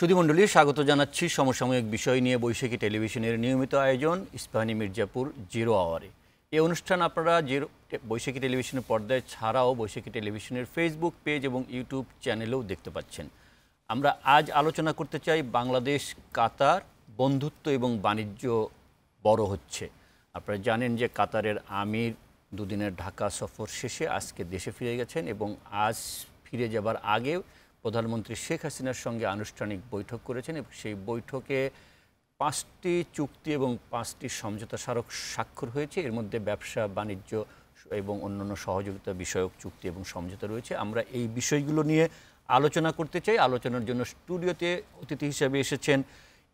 সুধীমণ্ডলী স্বাগত জানাচ্ছি সমসাময়িক বিষয় নিয়ে বৈশাখী টেলিভিশনের নিয়মিত আয়োজন ইস্পাহানি মির্জাপুর জিরো আওয়ারে এ অনুষ্ঠান আপনারা জিরো বৈশাখী টেলিভিশনের পর্দায় ছাড়াও বৈশাখী টেলিভিশনের ফেসবুক পেজ এবং ইউটিউব চ্যানেলেও দেখতে পাচ্ছেন আমরা আজ আলোচনা করতে চাই বাংলাদেশ কাতার বন্ধুত্ব এবং বাণিজ্য বড় হচ্ছে আপনারা জানেন যে কাতারের আমির দুদিনের ঢাকা সফর শেষে আজকে দেশে ফিরে গেছেন এবং আজ ফিরে যাবার আগেও প্রধানমন্ত্রী শেখ হাসিনার সঙ্গে আনুষ্ঠানিক বৈঠক করেছেন এবং সেই বৈঠকে পাঁচটি চুক্তি এবং পাঁচটি সমঝোতা স্মারক স্বাক্ষর হয়েছে এর মধ্যে ব্যবসা বাণিজ্য এবং অন্যান্য সহযোগিতা বিষয়ক চুক্তি এবং সমঝোতা রয়েছে আমরা এই বিষয়গুলো নিয়ে আলোচনা করতে চাই আলোচনার জন্য স্টুডিওতে অতিথি হিসেবে এসেছেন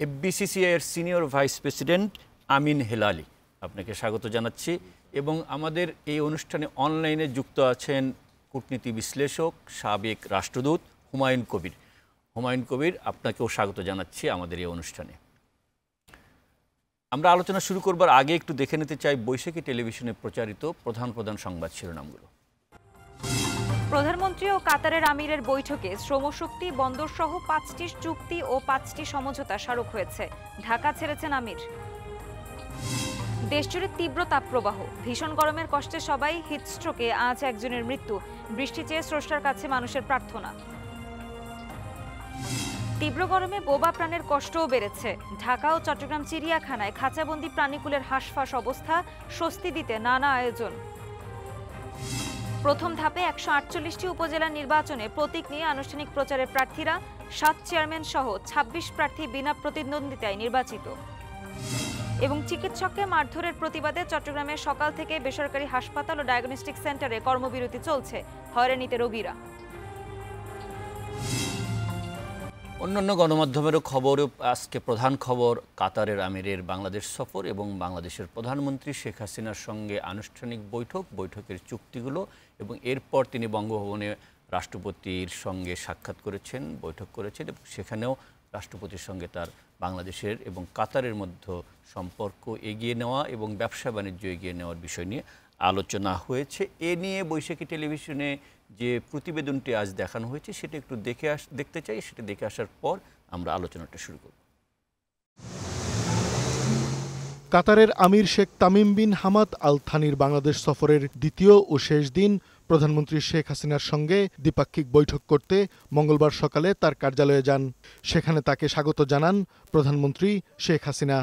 এফবিসিসিআই এর senior vice president Amin Helali আপনাকে স্বাগত জানাচ্ছি এবং আমাদের এই অনুষ্ঠানে অনলাইনে যুক্ত আছেন কূটনীতি বিশ্লেষক সাবেক রাষ্ট্রদূত হুমায়ুন কবির হুমায়ুন কবির আপনাকেও স্বাগত জানাচ্ছি আমাদের এই অনুষ্ঠানে আমরা আলোচনা শুরু করবার আগে একটু দেখে নিতে চাই বৈশাখী টেলিভিশনে প্রচারিত প্রধান প্রধান সংবাদ শিরোনামগুলো প্রধানমন্ত্রী ও কাতারের আমিরের বৈঠকে শ্রমশক্তি বন্দর সহ পাঁচটি চুক্তি ও পাঁচটি সমঝোতা স্মারক হয়েছে ঢাকা ছেড়েছেন আমির দেশজুড়ে তীব্র তাপপ্রবাহ ভীষণ গরমের কষ্টে সবাই হিটস্ট্রোকে আজ একজনের মৃত্যু বৃষ্টি চেয়ে স্রষ্টার কাছে মানুষের প্রার্থনা তীব্র গরমে বোবা প্রাণের কষ্টও বেড়েছে ঢাকা ও চট্টগ্রাম চিড়িয়াখানায় খাঁচাবন্দি প্রাণীকুলের হাঁসফাঁস অবস্থা স্বস্তি দিতে নানা আয়োজন প্রথম ধাপে একশো আটচল্লিশটি উপজেলা নির্বাচনে প্রতীক নিয়ে আনুষ্ঠানিক প্রচারের প্রার্থীরা সাত চেয়ারম্যান সহ ২৬ প্রার্থী বিনা প্রতিদ্বন্দ্বিতায় নির্বাচিত এবং চিকিৎসককে মারধরের প্রতিবাদে চট্টগ্রামে সকাল থেকে বেসরকারি হাসপাতাল ও ডায়াগনস্টিক সেন্টারে কর্মবিরতি চলছে হয়রানিতে রোগীরা অন্যান্য গণমাধ্যমেরও খবর আজকে প্রধান খবর কাতারের আমিরের বাংলাদেশ সফর এবং বাংলাদেশের প্রধানমন্ত্রী শেখ হাসিনার সঙ্গে আনুষ্ঠানিক বৈঠক বৈঠকের চুক্তিগুলো এবং এরপর তিনি বঙ্গভবনে রাষ্ট্রপতির সঙ্গে সাক্ষাৎ করেছেন বৈঠক করেছেন এবং সেখানেও রাষ্ট্রপতির সঙ্গে তার বাংলাদেশের এবং কাতারের মধ্যে সম্পর্ক এগিয়ে নেওয়া এবং ব্যবসা বাণিজ্য এগিয়ে নেওয়ার বিষয় নিয়ে আলোচনা হয়েছে এ নিয়ে বৈশাখী টেলিভিশনে যে প্রতিবেদনটি আজ দেখানো হয়েছে সেটা একটু দেখে আস দেখতে চাই সেটা দেখে আসার পর আমরা আলোচনাটা শুরু করব কাতারের আমির Sheikh Tamim bin Hamad Al থানির বাংলাদেশ সফরের দ্বিতীয় ও শেষ দিন প্রধানমন্ত্রী শেখ হাসিনার সঙ্গে দ্বিপাক্ষিক বৈঠক করতে মঙ্গলবার সকালে তার কার্যালয়ে যান সেখানে তাকে স্বাগত জানান প্রধানমন্ত্রী শেখ হাসিনা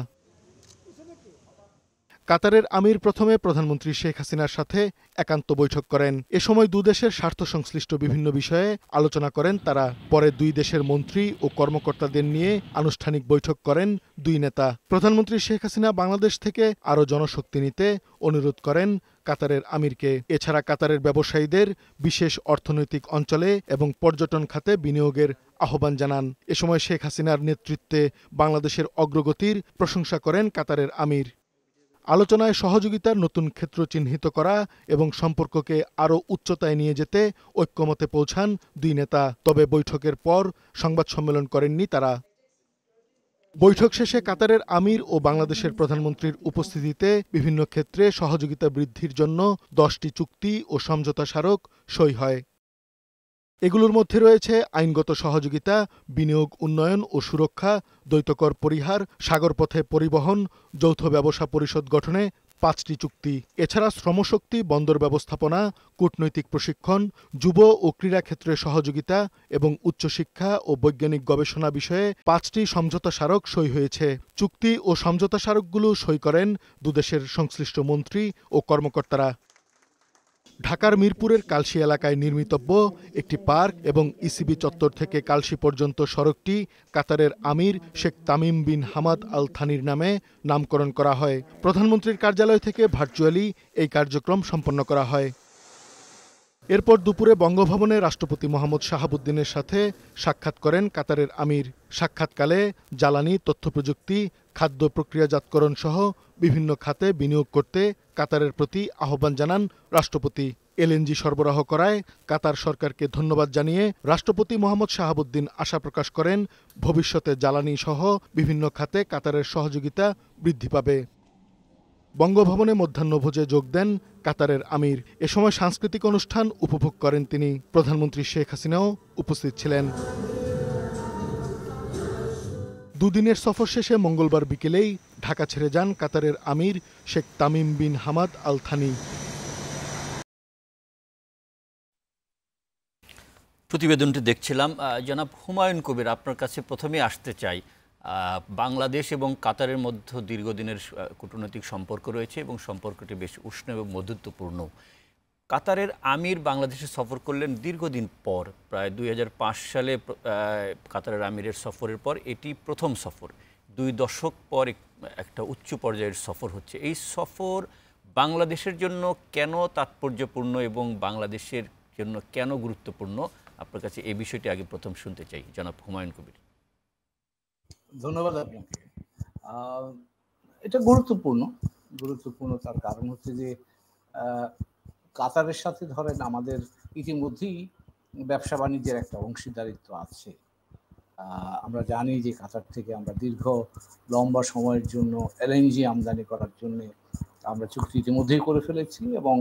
কাতারের আমির প্রথমে প্রধানমন্ত্রী শেখ হাসিনার সাথে একান্ত বৈঠক করেন এ সময় দুদেশের স্বার্থ সংশ্লিষ্ট বিভিন্ন বিষয়ে আলোচনা করেন তারা পরে দুই দেশের মন্ত্রী ও কর্মকর্তাদের নিয়ে আনুষ্ঠানিক বৈঠক করেন দুই নেতা প্রধানমন্ত্রী শেখ হাসিনা বাংলাদেশ থেকে আরও জনশক্তি নিতে অনুরোধ করেন কাতারের আমিরকে এছাড়া কাতারের ব্যবসায়ীদের বিশেষ অর্থনৈতিক অঞ্চলে এবং পর্যটন খাতে বিনিয়োগের আহ্বান জানান এ সময় শেখ হাসিনার নেতৃত্বে বাংলাদেশের অগ্রগতির প্রশংসা করেন কাতারের আমির আলোচনায় সহযোগিতার নতুন ক্ষেত্র চিহ্নিত করা এবং সম্পর্ককে আরও উচ্চতায় নিয়ে যেতে ঐক্যমতে পৌঁছান দুই নেতা তবে বৈঠকের পর সংবাদ সম্মেলন করেননি তারা বৈঠক শেষে কাতারের আমির ও বাংলাদেশের প্রধানমন্ত্রীর উপস্থিতিতে বিভিন্ন ক্ষেত্রে সহযোগিতা বৃদ্ধির জন্য দশটি চুক্তি ও সমঝোতা স্মারক সই হয় এগুলোর মধ্যে রয়েছে আইনগত সহযোগিতা বিনিয়োগ উন্নয়ন ও সুরক্ষা দ্বৈতকর পরিহার সাগরপথে পরিবহন যৌথ ব্যবসা পরিষদ গঠনে পাঁচটি চুক্তি এছাড়া শ্রমশক্তি বন্দর ব্যবস্থাপনা কূটনৈতিক প্রশিক্ষণ যুব ও ক্রীড়া ক্ষেত্রে সহযোগিতা এবং উচ্চশিক্ষা ও বৈজ্ঞানিক গবেষণা বিষয়ে পাঁচটি সমঝোতা স্মারক সই হয়েছে চুক্তি ও সমঝোতা স্মারকগুলো সই করেন দুদেশের সংশ্লিষ্ট মন্ত্রী ও কর্মকর্তারা ঢাকার মিরপুরের কালশি এলাকায় নির্মিতব্য একটি পার্ক এবং ইসিবি e চত্বর থেকে কালশি পর্যন্ত সড়কটি কাতারের আমির Sheikh Tamim bin Hamad Al থানির নামে নামকরণ করা হয় প্রধানমন্ত্রীর কার্যালয় থেকে ভার্চুয়ালি এই কার্যক্রম সম্পন্ন করা হয় এরপর দুপুরে বঙ্গভবনে রাষ্ট্রপতি মোহাম্মদ শাহাবুদ্দিনের সাথে সাক্ষাৎ করেন কাতারের আমির সাক্ষাৎকালে জ্বালানি তথ্যপ্রযুক্তি খাদ্য প্রক্রিয়াজাতকরণ সহ বিভিন্ন খাতে বিনিয়োগ করতে কাতারের প্রতি আহ্বান জানান রাষ্ট্রপতি এলএনজি সরবরাহ করায় কাতার সরকারকে ধন্যবাদ জানিয়ে রাষ্ট্রপতি মোহাম্মদ শাহাবুদ্দিন আশা প্রকাশ করেন ভবিষ্যতে জ্বালানি সহ বিভিন্ন খাতে কাতারের সহযোগিতা বৃদ্ধি পাবে বঙ্গভবনে মধ্যাহ্নভোজে যোগ দেন কাতারের আমির এ সময় সাংস্কৃতিক অনুষ্ঠান উপভোগ করেন তিনি প্রধানমন্ত্রী শেখ হাসিনাও উপস্থিত ছিলেন দুদিনের সফর শেষে মঙ্গলবার বিকেলেই ঢাকা ছেড়ে যান কাতারের আমির Sheikh Tamim bin Hamad Al Thani প্রতিবেদনটি দেখছিলাম জনাব হুমায়ুন কবির আপনার কাছে প্রথমে আসতে চাই বাংলাদেশ এবং কাতারের মধ্যে দীর্ঘদিনের কূটনৈতিক সম্পর্ক রয়েছে এবং সম্পর্কটি বেশ উষ্ণ এবং মধুত্বপূর্ণ কাতারের আমির বাংলাদেশে সফর করলেন দীর্ঘদিন পর প্রায় দুই সালে কাতারের আমিরের সফরের পর এটি প্রথম সফর দুই দশক পর একটা উচ্চ পর্যায়ের সফর হচ্ছে এই সফর বাংলাদেশের জন্য কেন তাৎপর্যপূর্ণ এবং বাংলাদেশের জন্য কেন গুরুত্বপূর্ণ আপনার কাছে এই বিষয়টি আগে প্রথম শুনতে চাই জনাব হুমায়ুন কবির ধন্যবাদ আপনাকে এটা গুরুত্বপূর্ণ গুরুত্বপূর্ণ তার কারণ হচ্ছে যে কাতারের সাথে ধরেন আমাদের ইতিমধ্যেই ব্যবসা বাণিজ্যের একটা অংশীদারিত্ব আছে আমরা জানি যে কাতার থেকে আমরা দীর্ঘ লম্বা সময়ের জন্য এলএনজি আমদানি করার জন্য আমরা চুক্তি ইতিমধ্যেই করে ফেলেছি এবং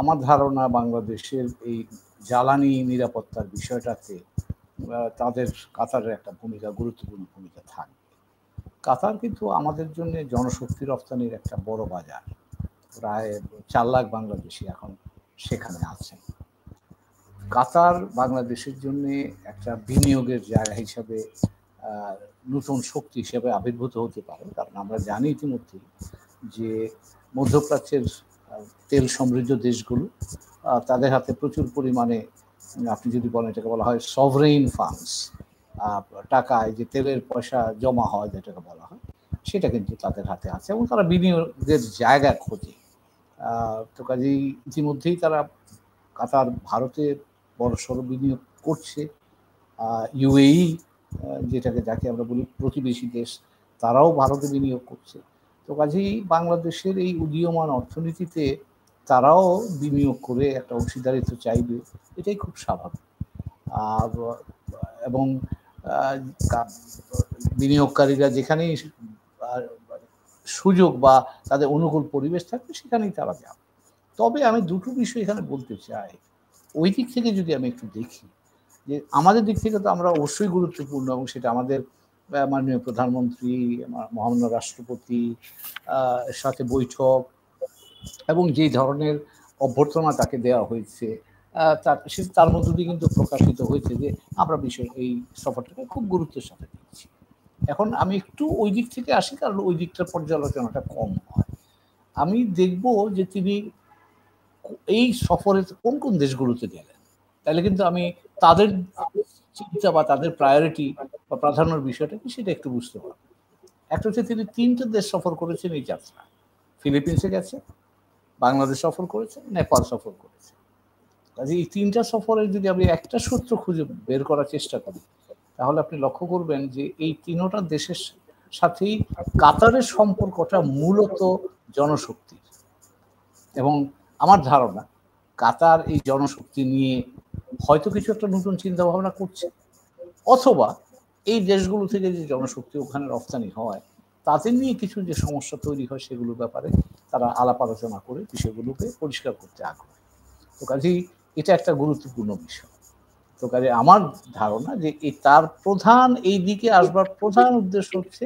আমার ধারণা বাংলাদেশের এই জ্বালানি নিরাপত্তার বিষয়টাতে তাদের কাতারের একটা ভূমিকা গুরুত্বপূর্ণ ভূমিকা থাকবে কাতার কিন্তু আমাদের জন্য জনশক্তি রপ্তানির একটা বড় বাজার প্রায় চার লাখ বাংলাদেশি এখন সেখানে আছেন কাতার বাংলাদেশের জন্য একটা বিনিয়োগের জায়গা হিসাবে নতুন শক্তি হিসেবে আবির্ভূত হতে পারে কারণ আমরা জানি ইতিমধ্যে যে মধ্যপ্রাচ্যের তেল সমৃদ্ধ দেশগুলো তাদের হাতে প্রচুর পরিমাণে আপনি যদি বলেন এটাকে বলা হয় সভরেইন ফান্ডস টাকায় যে তেলের পয়সা জমা হয় যেটাকে বলা হয় সেটা কিন্তু তাদের হাতে আছে এবং তারা বিনিয়োগের জায়গা খোঁজে তো কাজেই ইতিমধ্যেই তারা কাতার ভারতের বড়সড় বিনিয়োগ করছে ইউএই e, যেটাকে যাকে আমরা বলি প্রতিবেশী দেশ তারাও ভারতে বিনিয়োগ করছে তো কাজেই বাংলাদেশের এই উদীয়মান অর্থনীতিতে তারাও বিনিয়োগ করে একটা অংশীদারিত্ব চাইবে এটাই খুব স্বাভাবিক আর এবং বিনিয়োগকারীরা যেখানেই সুযোগ বা তাদের অনুকূল পরিবেশ থাকবে সেখানেই তারা যাবে তবে আমি দুটো বিষয় এখানে বলতে চাই ওই দিক থেকে যদি আমি একটু দেখি যে আমাদের দিক থেকে তো আমরা অবশ্যই গুরুত্বপূর্ণ এবং সেটা আমাদের মাননীয় প্রধানমন্ত্রী মহামান্য রাষ্ট্রপতি সাথে বৈঠক এবং যে ধরনের অভ্যর্থনা তাকে দেওয়া হয়েছে তার সে তার মধ্য দিয়ে কিন্তু প্রকাশিত হয়েছে যে আমরা বিষয় এই সফরটাকে খুব গুরুত্বের সাথে দিচ্ছি এখন আমি একটু ওই দিক থেকে আসি কারণ ওই দিকটার পর্যালোচনাটা কম হয় আমি দেখব যে তিনি এই সফরে কোন কোন দেশগুলোতে গেলেন তাহলে কিন্তু আমি তাদের চিন্তা বা তাদের প্রায়োরিটি বা প্রাধান্যর বিষয়টা কি সেটা একটু বুঝতে পারবো একটা হচ্ছে তিনি তিনটে দেশ সফর করেছেন এই যাত্রা ফিলিপিন্সে গেছে বাংলাদেশ সফর করেছে নেপাল সফর করেছে কাজে এই তিনটা সফরের যদি আপনি একটা সূত্র খুঁজে বের করার চেষ্টা করেন তাহলে আপনি লক্ষ্য করবেন যে এই তিনোটা দেশের সাথেই কাতারের সম্পর্কটা মূলত জনশক্তির এবং আমার ধারণা কাতার এই জনশক্তি নিয়ে হয়তো কিছু একটা নতুন চিন্তা ভাবনা করছে অথবা এই দেশগুলো থেকে যে জনশক্তি ওখানে রপ্তানি হয় তাদের নিয়ে কিছু যে সমস্যা তৈরি হয় সেগুলোর ব্যাপারে তারা আলাপ আলোচনা করে বিষয়গুলোকে পরিষ্কার করতে আগ্রহী তো কাজেই এটা একটা গুরুত্বপূর্ণ বিষয় তো কাজে আমার ধারণা যে এই তার প্রধান এই দিকে আসবার প্রধান উদ্দেশ্য হচ্ছে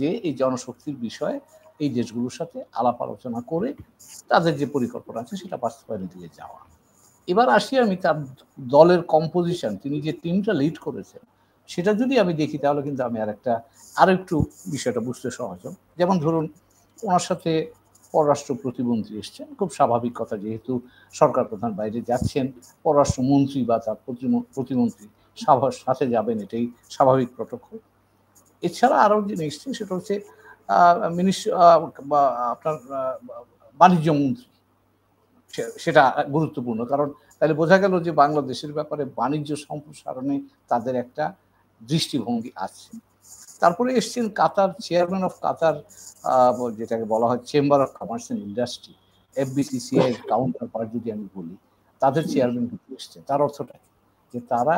যে এই জনশক্তির বিষয়ে এই দেশগুলোর সাথে আলাপ আলোচনা করে তাদের যে পরিকল্পনা আছে সেটা বাস্তবায়নের দিকে যাওয়া এবার আসি আমি তার দলের কম্পোজিশন তিনি যে টিমটা লিড করেছেন সেটা যদি আমি দেখি তাহলে কিন্তু আমি আর একটা আরও একটু বিষয়টা বুঝতে সহজ যেমন ধরুন ওনার সাথে পররাষ্ট্র প্রতিমন্ত্রী এসছেন খুব স্বাভাবিক কথা যেহেতু সরকার প্রধান বাইরে যাচ্ছেন পররাষ্ট্রমন্ত্রী বা তার প্রতিমন্ত্রী সাথে যাবেন এটাই স্বাভাবিক প্রটোকল এছাড়া আরও জিনিস সেটা হচ্ছে আপনার বাণিজ্য মন্ত্রী সেটা গুরুত্বপূর্ণ কারণ তাহলে বোঝা গেল যে বাংলাদেশের ব্যাপারে বাণিজ্য সম্প্রসারণে তাদের একটা দৃষ্টিভঙ্গি আছে তারপরে এসছেন কাতার চেয়ারম্যান অফ কাতার যেটাকে বলা হয় chamber of commerce and industry FBCCI counterpart যদি আমি বলি তাদের চেয়ারম্যান কিন্তু এসছেন তার অর্থটা যে তারা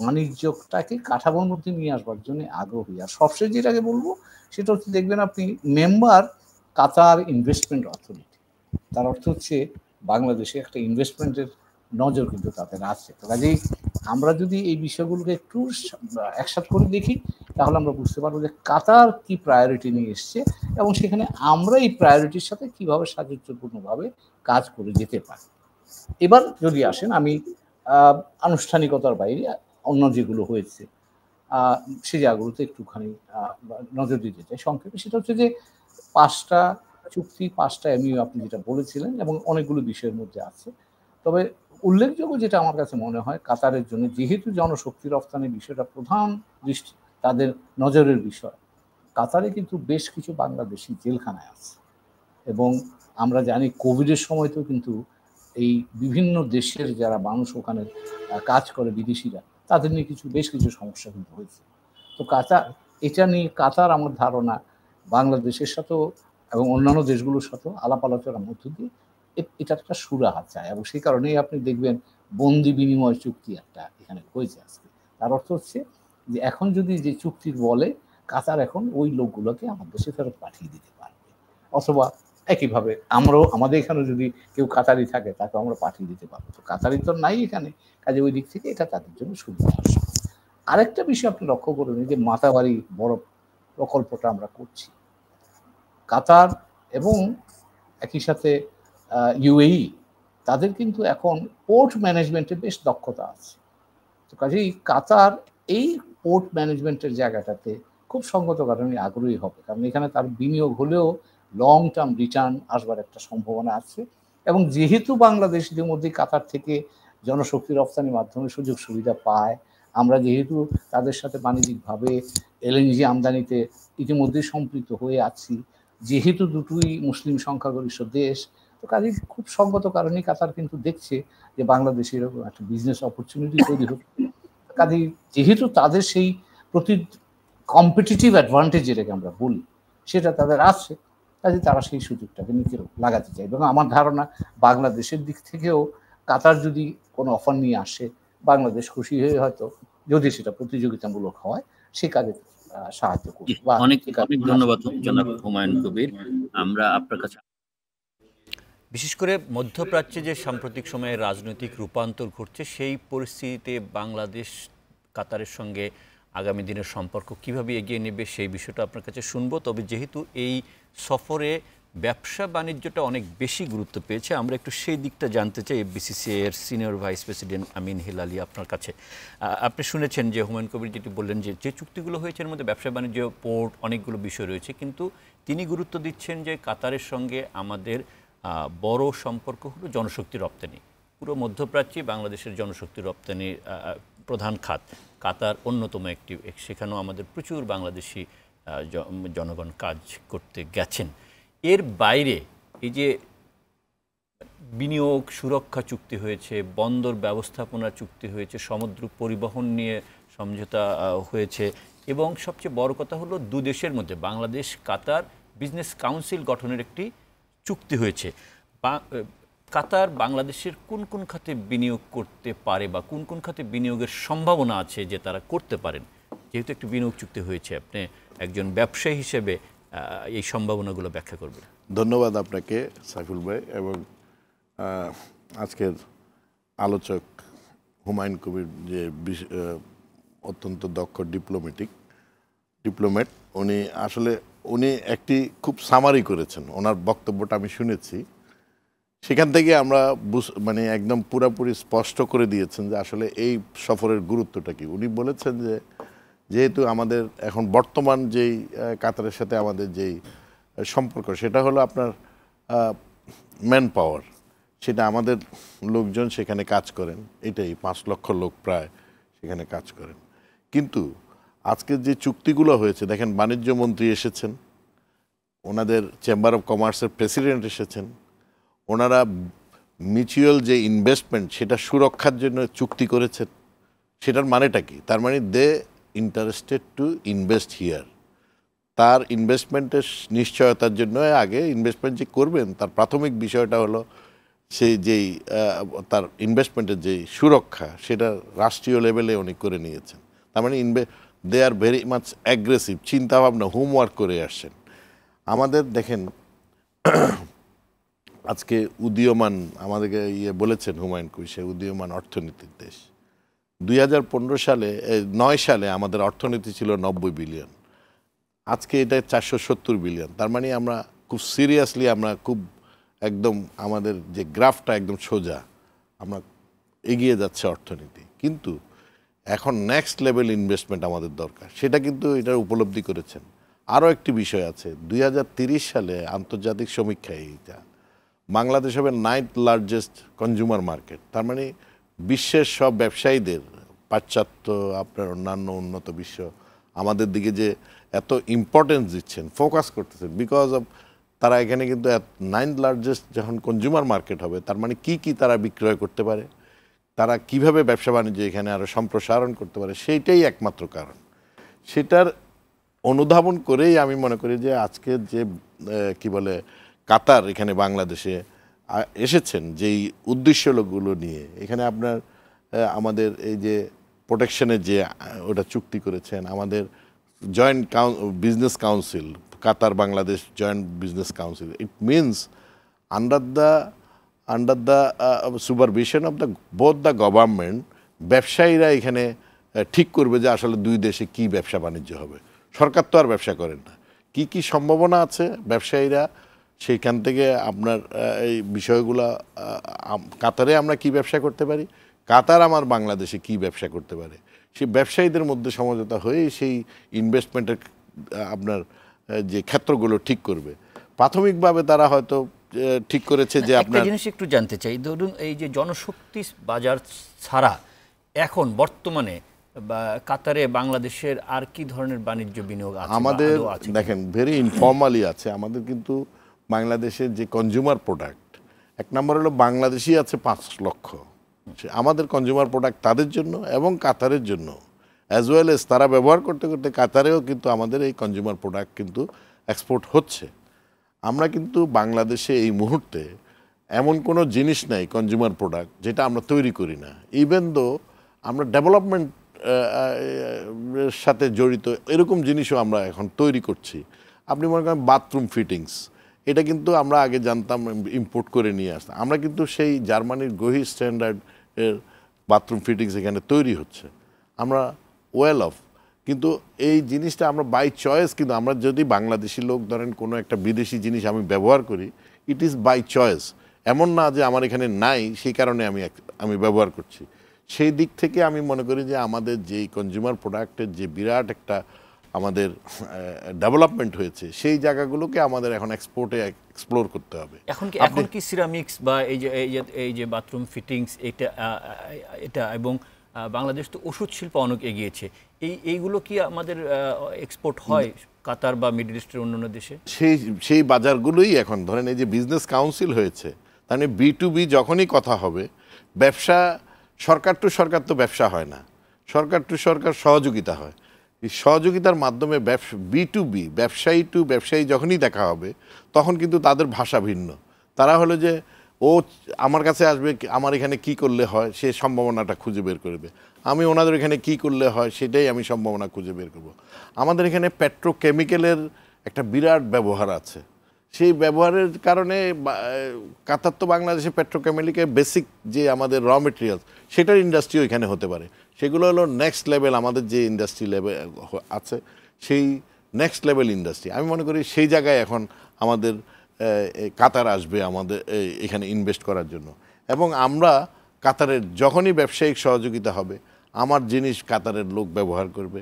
বাণিজ্যটাকে কাঠামোর মধ্যে নিয়ে আসবার জন্য আগ্রহী আর সবশেষ যেটাকে বলবো সেটা হচ্ছে দেখবেন আপনি মেম্বার কাতার ইনভেস্টমেন্ট অথরিটি তার অর্থ হচ্ছে বাংলাদেশে একটা ইনভেস্টমেন্টের নজর কিন্তু তাদের আছে কাজেই আমরা যদি এই বিষয়গুলোকে একটু একসাথ করে দেখি তাহলে আমরা বুঝতে পারবো যে কাতার কি প্রায়োরিটি নিয়ে এসছে এবং সেখানে আমরা এই প্রায়োরিটির সাথে কীভাবে সাহায্যপূর্ণভাবে কাজ করে যেতে পারি এবার যদি আসেন আমি আনুষ্ঠানিকতার বাইরে অন্য যেগুলো হয়েছে সে জায়গাগুলোতে একটুখানি নজর দিতে চাই সংক্ষেপে সেটা হচ্ছে যে পাঁচটা চুক্তি পাঁচটা এমইউ আপনি যেটা বলেছিলেন এবং অনেকগুলো বিষয়ের মধ্যে আছে তবে উল্লেখযোগ্য যেটা আমার কাছে মনে হয় কাতারের জন্য যেহেতু জনশক্তি রফতানি বিষয়টা প্রধান দৃষ্টি তাদের নজরের বিষয় কাতারে কিন্তু বেশ কিছু বাংলাদেশি জেলখানায় আছে এবং আমরা জানি কোভিডের সময় তো কিন্তু এই বিভিন্ন দেশের যারা মানুষ ওখানে কাজ করে বিদেশিরা তাদের নিয়ে কিছু বেশ কিছু সমস্যা কিন্তু হয়েছে তো কাতার এটা নিয়ে কাতার আমার ধারণা বাংলাদেশের সাথেও এবং অন্যান্য দেশগুলোর সাথেও আলাপ আলোচনার মধ্য দিয়ে এটা একটা সুরাহাত চায় এবং সেই কারণেই আপনি দেখবেন বন্দি বিনিময় চুক্তি একটা এখানে হয়েছে আজকে তার অর্থ হচ্ছে যে এখন যদি যে চুক্তির বলে কাতার এখন ওই লোকগুলোকে আমার দেশে ফেরত পাঠিয়ে দিতে পারবে অথবা একইভাবে আমরাও আমাদের এখানে যদি কেউ কাতারি থাকে তাকে আমরা পাঠিয়ে দিতে পারবো তো কাতারি তো নাই এখানে কাজে ওই দিক থেকে এটা তাদের জন্য সুবিধা আসে আরেকটা বিষয় আপনি লক্ষ্য করুন যে মাতাবাড়ি বড় প্রকল্পটা আমরা করছি কাতার এবং একই সাথে ইউএই তাদের কিন্তু এখন পোর্ট ম্যানেজমেন্টে বেশ দক্ষতা আছে তো কাজেই কাতার এই পোর্ট ম্যানেজমেন্টের জায়গাটাতে খুব সঙ্গত কারণে আগ্রহী হবে কারণ এখানে তার বিনিয়োগ হলেও লং টার্ম রিটার্ন আসবার একটা সম্ভাবনা আছে এবং যেহেতু বাংলাদেশ ইতিমধ্যে কাতার থেকে জনশক্তি রপ্তানির মাধ্যমে সুযোগ সুবিধা পায় আমরা যেহেতু তাদের সাথে বাণিজ্যিকভাবে এলএনজি আমদানিতে ইতিমধ্যে সম্পৃক্ত হয়ে আছি যেহেতু দুটোই মুসলিম সংখ্যাগরিষ্ঠ দেশ তো কাজে খুব সঙ্গত কারণে কাতার কিন্তু দেখছে যে বাংলাদেশে এরকম একটা বিজনেস অপরচুনিটি তৈরি হচ্ছে কাজে যেহেতু তাদের সেই প্রতি কম্পিটিটিভ অ্যাডভান্টেজ যেটাকে আমরা বলি সেটা তাদের আছে কাজে তারা সেই সুযোগটাকে নিতে লাগাতে চায় এবং আমার ধারণা বাংলাদেশের দিক থেকেও কাতার যদি কোনো অফার নিয়ে আসে বাংলাদেশ খুশি হয়ে হয়তো যদি সেটা প্রতিযোগিতামূলক হয় সে কাজে সাহায্য করবে অনেক অনেক ধন্যবাদ জনাব হুমায়ুন কবির আমরা আপনার কাছে বিশেষ করে মধ্যপ্রাচ্যে যে সাম্প্রতিক সময়ে রাজনৈতিক রূপান্তর ঘটছে সেই পরিস্থিতিতে বাংলাদেশ কাতারের সঙ্গে আগামী দিনের সম্পর্ক কিভাবে এগিয়ে নেবে সেই বিষয়টা আপনার কাছে শুনবো তবে যেহেতু এই সফরে ব্যবসা বাণিজ্যটা অনেক বেশি গুরুত্ব পেয়েছে আমরা একটু সেই দিকটা জানতে চাই বিসিসিআই এর senior vice president Amin Hilali আপনার কাছে আপনি শুনেছেন যে হুমেন কবির যেটি বললেন যে যে চুক্তিগুলো হয়েছে এর মধ্যে ব্যবসা বাণিজ্য পোর্ট অনেকগুলো বিষয় রয়েছে কিন্তু তিনি গুরুত্ব দিচ্ছেন যে কাতারের সঙ্গে আমাদের বড় সম্পর্ক হলো জনশক্তি রপ্তানি পুরো মধ্যপ্রাচ্যে বাংলাদেশের জনশক্তি রপ্তানি প্রধান খাত কাতার অন্যতম একটি সেখানেও আমাদের প্রচুর বাংলাদেশি জনগণ কাজ করতে গেছেন এর বাইরে এই যে বিনিয়োগ সুরক্ষা চুক্তি হয়েছে বন্দর ব্যবস্থাপনা চুক্তি হয়েছে সমুদ্র পরিবহন নিয়ে সমঝোতা হয়েছে এবং সবচেয়ে বড় কথা হলো দু দেশের মধ্যে বাংলাদেশ কাতার বিজনেস কাউন্সিল গঠনের একটি চুক্তি হয়েছে কাতার বাংলাদেশের কোন কোন খাতে বিনিয়োগ করতে পারে বা কোন কোন খাতে বিনিয়োগের সম্ভাবনা আছে যে তারা করতে পারেন যেহেতু একটি বিনিয়োগ চুক্তি হয়েছে আপনি একজন ব্যবসায়ী হিসেবে এই সম্ভাবনাগুলো ব্যাখ্যা করবেন ধন্যবাদ আপনাকে সাইফুল ভাই এবং আজকের আলোচক হুমায়ুন কবির যে অত্যন্ত দক্ষ ডিপ্লোমেটিক ডিপ্লোম্যাট উনি আসলে উনি একটি খুব সামারি করেছেন ওনার বক্তব্যটা আমি শুনেছি সেখান থেকে আমরা মানে একদম পুরাপুরি স্পষ্ট করে দিয়েছেন যে আসলে এই সফরের গুরুত্বটা কি উনি বলেছেন যে যেহেতু আমাদের এখন বর্তমান যেই কাতারের সাথে আমাদের যেই সম্পর্ক সেটা হলো আপনার ম্যান পাওয়ার সেটা আমাদের লোকজন সেখানে কাজ করেন এটাই পাঁচ লক্ষ লোক প্রায় সেখানে কাজ করেন কিন্তু আজকের যে চুক্তিগুলো হয়েছে দেখেন বাণিজ্য মন্ত্রী এসেছেন ওনাদের চেম্বার অফ কমার্সের প্রেসিডেন্ট এসেছেন ওনারা মিউচুয়াল যে ইনভেস্টমেন্ট সেটা সুরক্ষার জন্য চুক্তি করেছেন সেটার মানেটা কি তার মানে they interested to invest here তার ইনভেস্টমেন্টের নিশ্চয়তার জন্য আগে ইনভেস্টমেন্ট যে করবেন তার প্রাথমিক বিষয়টা হলো সেই যেই তার ইনভেস্টমেন্টের যে সুরক্ষা সেটা রাষ্ট্রীয় লেভেলে উনি করে নিয়েছেন তার মানে ইনভে they are very much aggressive চিন্তাভাবনা হোমওয়ার্ক করে আসছেন আমাদের দেখেন আজকে উদীয়মান আমাদেরকে ইয়ে বলেছেন হুমায়ুন কুইশে উদীয়মান অর্থনীতির দেশ দুই সালে নয় সালে আমাদের অর্থনীতি ছিল নব্বই বিলিয়ন আজকে এটা চারশো সত্তর বিলিয়ন তার মানে আমরা খুব সিরিয়াসলি আমরা খুব একদম আমাদের যে গ্রাফটা একদম সোজা আমরা এগিয়ে যাচ্ছে অর্থনীতি কিন্তু এখন নেক্সট লেভেল ইনভেস্টমেন্ট আমাদের দরকার সেটা কিন্তু এটা উপলব্ধি করেছেন আরও একটি বিষয় আছে দুই সালে আন্তর্জাতিক সমীক্ষায় এইটা বাংলাদেশ হবে নাইট লার্জেস্ট কনজিউমার মার্কেট তার মানে বিশ্বের সব ব্যবসায়ীদের পাশ্চাত্য আপনার অন্যান্য উন্নত বিশ্ব আমাদের দিকে যে এত ইম্পর্টেন্স দিচ্ছেন ফোকাস করতেছেন বিকজ অফ তারা এখানে কিন্তু নাইন্থ লার্জেস্ট যখন কনজিউমার মার্কেট হবে তার মানে কি কি তারা বিক্রয় করতে পারে তারা কিভাবে ব্যবসা বাণিজ্য এখানে আরও সম্প্রসারণ করতে পারে সেইটাই একমাত্র কারণ সেটার অনুধাবন করেই আমি মনে করি যে আজকে যে কি বলে কাতার এখানে বাংলাদেশে এসেছেন যেই উদ্দেশ্যগুলো নিয়ে এখানে আপনার আমাদের এই যে প্রোটেকশনের যে ওটা চুক্তি করেছেন আমাদের joint business council Qatar Bangladesh joint business council it means under the under the supervision of the both the government ব্যবসায়ীরা এখানে ঠিক করবে যে আসলে দুই দেশে কি ব্যবসা বাণিজ্য হবে সরকার তো আর ব্যবসা করেন না কি কি সম্ভাবনা আছে ব্যবসায়ীরা সেইখান থেকে আপনার এই বিষয়গুলো কাতারে আমরা কি ব্যবসা করতে পারি কাতার আমার বাংলাদেশে কি ব্যবসা করতে পারে সেই ব্যবসায়ীদের মধ্যে সমঝোতা হয়ে সেই ইনভেস্টমেন্টের আপনার যে ক্ষেত্রগুলো ঠিক করবে প্রাথমিকভাবে তারা হয়তো ঠিক করেছে যে আপনার জিনিস একটু জানতে চাই ধরুন এই যে জনশক্তি বাজার ছাড়া এখন বর্তমানে বা কাতারে বাংলাদেশের আর কি ধরনের বাণিজ্য বিনিয়োগ আমাদের দেখেন ভেরি ইনফর্মালি আছে আমাদের কিন্তু বাংলাদেশের যে কনজিউমার প্রোডাক্ট এক নম্বর হলো বাংলাদেশি আছে পাঁচ লক্ষ আমাদের কনজিউমার প্রোডাক্ট তাদের জন্য এবং কাতারের জন্য অ্যাজ ওয়েল এস তারা ব্যবহার করতে করতে কাতারেও কিন্তু আমাদের এই কনজিউমার প্রোডাক্ট কিন্তু এক্সপোর্ট হচ্ছে আমরা কিন্তু বাংলাদেশে এই মুহূর্তে এমন কোনো জিনিস নাই কনজিউমার প্রোডাক্ট যেটা আমরা তৈরি করি না ইভেন দো আমরা ডেভেলপমেন্ট সাথে জড়িত এরকম জিনিসও আমরা এখন তৈরি করছি আপনি মনে করেন বাথরুম ফিটিংস এটা কিন্তু আমরা আগে জানতাম ইম্পোর্ট করে নিয়ে আসতাম আমরা কিন্তু সেই জার্মানির গহি স্ট্যান্ডার্ড এর বাথরুম ফিটিংস এখানে তৈরি হচ্ছে আমরা ওয়েল অফ কিন্তু এই জিনিসটা আমরা বাই চয়েস কিন্তু আমরা যদি বাংলাদেশি লোক ধরেন কোনো একটা বিদেশি জিনিস আমি ব্যবহার করি ইট ইজ বাই চয়েস এমন না যে আমার এখানে নাই সেই কারণে আমি আমি ব্যবহার করছি সেই দিক থেকে আমি মনে করি যে আমাদের যেই কনজিউমার প্রোডাক্টের যে বিরাট একটা আমাদের ডেভেলপমেন্ট হয়েছে সেই জায়গাগুলোকে আমাদের এখন এক্সপোর্টে এক্সপ্লোর করতে হবে এখন কি এখন কি সিরামিক্স বা এই যে এই যে বাথরুম ফিটিংস এটা এটা এবং বাংলাদেশ তো ওষুধ শিল্প অনেক এগিয়েছে এই এইগুলো কি আমাদের এক্সপোর্ট হয় কাতার বা মিডল ইস্টের অন্য দেশে সেই সেই বাজারগুলোই এখন ধরেন এই যে বিজনেস কাউন্সিল হয়েছে তাহলে বি টু বি যখনই কথা হবে ব্যবসা সরকার টু সরকার তো ব্যবসা হয় না সরকার টু সরকার সহযোগিতা হয় সহযোগিতার মাধ্যমে বি টু বি ব্যবসায়ী টু ব্যবসায়ী যখনই দেখা হবে তখন কিন্তু তাদের ভাষা ভিন্ন তারা হলো যে ও আমার কাছে আসবে আমার এখানে কি করলে হয় সে সম্ভাবনাটা খুঁজে বের করবে আমি ওনাদের এখানে কি করলে হয় সেটাই আমি সম্ভাবনা খুঁজে বের করব আমাদের এখানে পেট্রোকেমিক্যালের একটা বিরাট ব্যবহার আছে সেই ব্যবহারের কারণে কাতার তো বাংলাদেশে পেট্রোকেমিক্যাল বেসিক যে আমাদের র মেটেরিয়ালস সেটার ইন্ডাস্ট্রিও এখানে হতে পারে সেগুলো হলো নেক্সট লেভেল আমাদের যে ইন্ডাস্ট্রি লেভেল আছে সেই নেক্সট লেভেল ইন্ডাস্ট্রি আমি মনে করি সেই জায়গায় এখন আমাদের কাতার আসবে আমাদের এখানে ইনভেস্ট করার জন্য এবং আমরা কাতারের যখনই ব্যবসায়িক সহযোগিতা হবে আমার জিনিস কাতারের লোক ব্যবহার করবে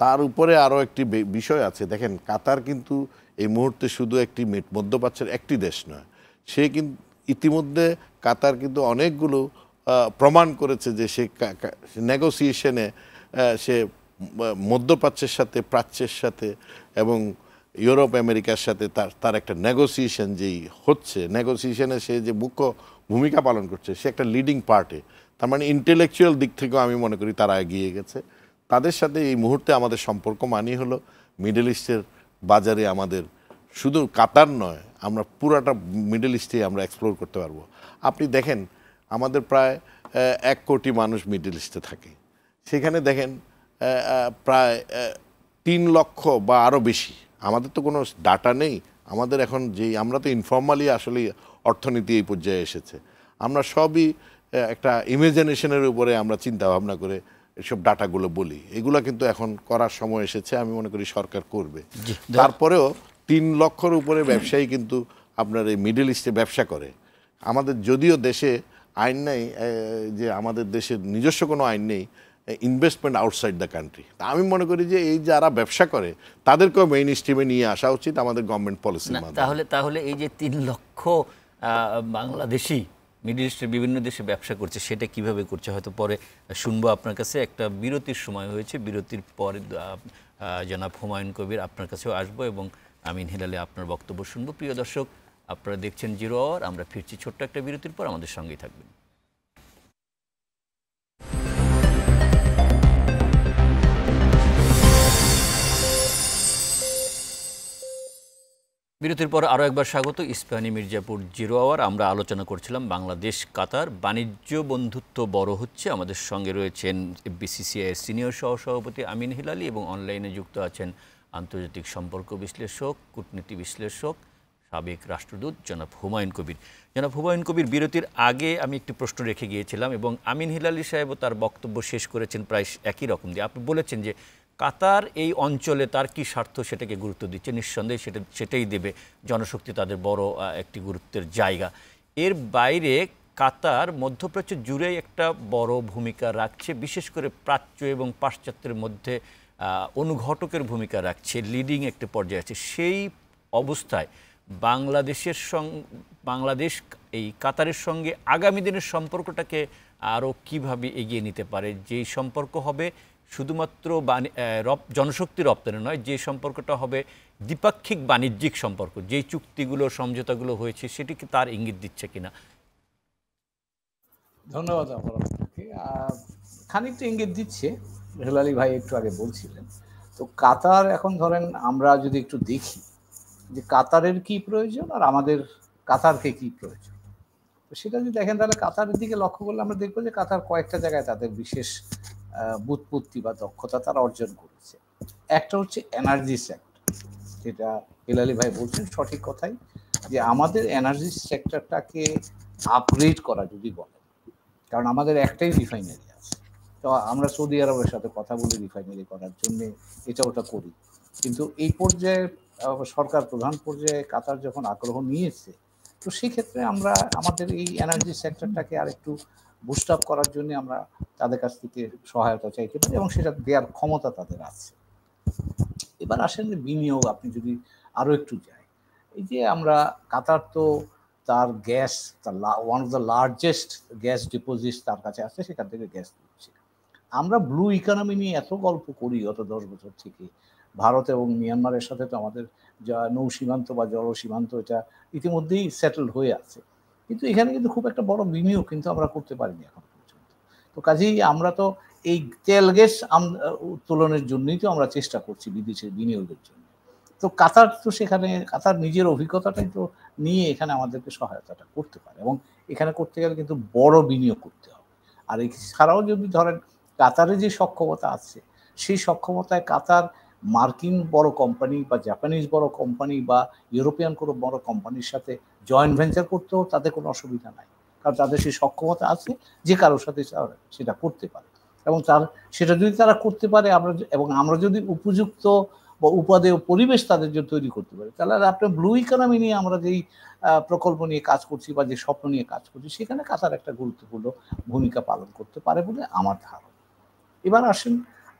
তার উপরে আরও একটি বিষয় আছে দেখেন কাতার কিন্তু এই মুহূর্তে শুধু একটি মধ্যপ্রাচ্যের একটি দেশ নয় সে কিন্তু ইতিমধ্যে কাতার কিন্তু অনেকগুলো প্রমাণ করেছে যে সে নেগোসিয়েশনে সে মধ্যপ্রাচ্যের সাথে প্রাচ্যের সাথে এবং ইউরোপ আমেরিকার সাথে তার তার একটা নেগোসিয়েশন যেই হচ্ছে নেগোসিয়েশনে সে যে মুখ্য ভূমিকা পালন করছে সে একটা লিডিং পার্টে তার মানে ইন্টেলেকচুয়াল দিক থেকেও আমি মনে করি তারা এগিয়ে গেছে তাদের সাথে এই মুহূর্তে আমাদের সম্পর্ক মানি হলো মিডল ইস্টের বাজারে আমাদের শুধু কাতার নয় আমরা পুরাটা মিডল ইস্টে আমরা এক্সপ্লোর করতে পারবো আপনি দেখেন আমাদের প্রায় এক কোটি মানুষ মিডল ইস্টে থাকে সেখানে দেখেন প্রায় তিন লক্ষ বা আরও বেশি আমাদের তো কোনো ডাটা নেই আমাদের এখন যেই আমরা তো ইনফর্মালি আসলে অর্থনীতি এই পর্যায়ে এসেছে আমরা সবই একটা ইমাজিনেশনের উপরে আমরা চিন্তা ভাবনা করে এসব ডাটাগুলো বলি এগুলো কিন্তু এখন করার সময় এসেছে আমি মনে করি সরকার করবে তারপরেও তিন লক্ষর উপরে ব্যবসায়ী কিন্তু আপনার এই মিডল ইস্টে ব্যবসা করে আমাদের যদিও দেশে আইন নেই যে আমাদের দেশের নিজস্ব কোনো আইন নেই ইনভেস্টমেন্ট আউটসাইড দ্য কান্ট্রি তা আমি মনে করি যে এই যারা ব্যবসা করে তাদেরকেও মেইন স্ট্রিমে নিয়ে আসা উচিত আমাদের গভর্নমেন্ট পলিসি তাহলে তাহলে এই যে তিন লক্ষ বাংলাদেশি মিডিল ইস্টের বিভিন্ন দেশে ব্যবসা করছে সেটা কিভাবে করছে হয়তো পরে শুনবো আপনার কাছে একটা বিরতির সময় হয়েছে বিরতির পরে জনাব হুমায়ুন কবির আপনার কাছেও আসবো এবং আমি হেলালে আপনার বক্তব্য শুনবো প্রিয় দর্শক আপনারা দেখছেন জিরো আওয়ার আমরা ফিরছি ছোট্ট একটা বিরতির পর আমাদের সঙ্গেই থাকবেন বিরতির পর আরও একবার স্বাগত ইস্পানি মির্জাপুর জিরো আওয়ার আমরা আলোচনা করছিলাম বাংলাদেশ কাতার বাণিজ্য বন্ধুত্ব বড় হচ্ছে আমাদের সঙ্গে রয়েছেন বিসিসিআই সিনিয়র সহসভাপতি আমিন হিলালি এবং অনলাইনে যুক্ত আছেন আন্তর্জাতিক সম্পর্ক বিশ্লেষক কূটনীতি বিশ্লেষক সাবেক রাষ্ট্রদূত জনাব হুমায়ুন কবির জনাব হুমায়ুন কবির বিরতির আগে আমি একটি প্রশ্ন রেখে গিয়েছিলাম এবং আমিন হিলালি সাহেবও তার বক্তব্য শেষ করেছেন প্রায় একই রকম দিয়ে আপনি বলেছেন যে কাতার এই অঞ্চলে তার কি স্বার্থ সেটাকে গুরুত্ব দিচ্ছে নিঃসন্দেহে সেটা সেটাই দেবে জনশক্তি তাদের বড় একটি গুরুত্বের জায়গা এর বাইরে কাতার মধ্যপ্রাচ্য জুড়ে একটা বড় ভূমিকা রাখছে বিশেষ করে প্রাচ্য এবং পাশ্চাত্যের মধ্যে অনুঘটকের ভূমিকা রাখছে লিডিং একটা পর্যায়ে আছে সেই অবস্থায় বাংলাদেশের সং বাংলাদেশ এই কাতারের সঙ্গে আগামী দিনের সম্পর্কটাকে আরও কিভাবে এগিয়ে নিতে পারে যেই সম্পর্ক হবে শুধুমাত্র জনশক্তি রপ্তানি নয় যে সম্পর্কটা হবে দ্বিপাক্ষিক বাণিজ্যিক সম্পর্ক যে চুক্তিগুলো সমঝোতাগুলো হয়েছে সেটি কি তার ইঙ্গিত দিচ্ছে কিনা ধন্যবাদ খানিকটা ইঙ্গিত দিচ্ছে হেলালি ভাই একটু আগে বলছিলেন তো কাতার এখন ধরেন আমরা যদি একটু দেখি যে কাতারের কি প্রয়োজন আর আমাদের কাতারকে কি প্রয়োজন তো সেটা যদি দেখেন তাহলে কাতারের দিকে লক্ষ্য করলে আমরা দেখবো যে কাতার কয়েকটা জায়গায় তাদের বিশেষ বুৎপত্তি বা দক্ষতা তারা অর্জন করেছে একটা হচ্ছে এনার্জি সেক্টর যেটা হিলালি ভাই বলছেন সঠিক কথাই যে আমাদের এনার্জি সেক্টরটাকে আপগ্রেড করা যদি বলেন কারণ আমাদের একটাই রিফাইনারি আছে তো আমরা সৌদি আরবের সাথে কথা বলি রিফাইনারি করার জন্য এটা ওটা করি কিন্তু এই পর্যায়ে সরকার প্রধান পর্যায়ে কাতার যখন আগ্রহ নিয়েছে তো সেক্ষেত্রে আমরা আমাদের এই এনার্জি সেক্টরটাকে আর একটু বুস্ট আপ করার জন্য আমরা তাদের কাছ থেকে সহায়তা চাইতে পারি এবং সেটা দেওয়ার ক্ষমতা তাদের আছে এবার আসেন বিনিয়োগ আপনি যদি আরও একটু যাই এই যে আমরা কাতার তো তার গ্যাস তার one of the largest gas deposit তার কাছে আছে সেখান থেকে গ্যাস দিচ্ছে আমরা ব্লু ইকোনমি নিয়ে এত গল্প করি গত দশ বছর থেকে ভারত এবং মিয়ানমারের সাথে তো আমাদের যা নৌ সীমান্ত বা জল সীমান্ত এটা ইতিমধ্যেই সেটেল হয়ে আছে কিন্তু এখানে কিন্তু খুব একটা বড় বিনিয়োগ কিন্তু আমরা করতে পারিনি এখন পর্যন্ত তো কাজেই আমরা তো এই তেল গ্যাস উত্তোলনের জন্যই তো আমরা চেষ্টা করছি বিদেশের বিনিয়োগের জন্য তো কাতার তো সেখানে কাতার নিজের অভিজ্ঞতাটাই তো নিয়ে এখানে আমাদেরকে সহায়তাটা করতে পারে এবং এখানে করতে গেলে কিন্তু বড় বিনিয়োগ করতে হবে আর এছাড়াও যদি ধরেন কাতারে যে সক্ষমতা আছে সেই সক্ষমতায় কাতার মার্কিন বড় কোম্পানি বা জাপানিজ বড় কোম্পানি বা ইউরোপিয়ান কোনো বড় কোম্পানির সাথে জয়েন্ট ভেঞ্চার করতেও তাদের কোনো অসুবিধা নাই কারণ তাদের সেই সক্ষমতা আছে যে কারোর সাথে সেটা করতে পারে এবং তার সেটা যদি তারা করতে পারে আমরা এবং আমরা যদি উপযুক্ত বা উপাদেয় পরিবেশ তাদের জন্য তৈরি করতে পারি তাহলে আপনার ব্লু ইকোনমি নিয়ে আমরা যেই প্রকল্প নিয়ে কাজ করছি বা যে স্বপ্ন নিয়ে কাজ করছি সেখানে কাতার একটা গুরুত্বপূর্ণ ভূমিকা পালন করতে পারে বলে আমার ধারণা এবার আসেন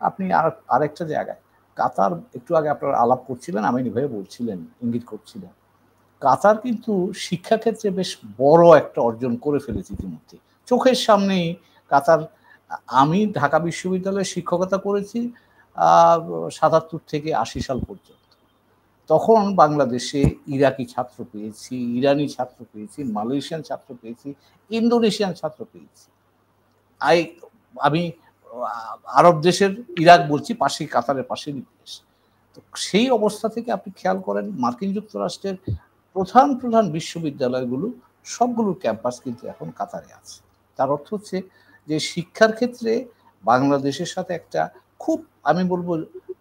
আপনি আর আরেকটা জায়গায় কাতার একটু আগে আপনারা আলাপ করছিলেন আমি নিভাবে বলছিলেন ইঙ্গিত করছিলেন কাতার কিন্তু শিক্ষাক্ষেত্রে বেশ বড় একটা অর্জন করে ফেলেছে ইতিমধ্যে চোখের সামনেই কাতার আমি ঢাকা বিশ্ববিদ্যালয়ে শিক্ষকতা করেছি সাতাত্তর থেকে আশি সাল পর্যন্ত তখন বাংলাদেশে ইরাকি ছাত্র পেয়েছি ইরানি ছাত্র পেয়েছি মালয়েশিয়ান ছাত্র পেয়েছি ইন্দোনেশিয়ান ছাত্র পেয়েছি আই আমি আরব দেশের ইরাক বলছি পাশেই কাতারের পাশে দেশ তো সেই অবস্থা থেকে আপনি খেয়াল করেন মার্কিন যুক্তরাষ্ট্রের প্রধান প্রধান বিশ্ববিদ্যালয়গুলো সবগুলো ক্যাম্পাস কিন্তু এখন কাতারে আছে তার অর্থ হচ্ছে যে শিক্ষার ক্ষেত্রে বাংলাদেশের সাথে একটা খুব আমি বলবো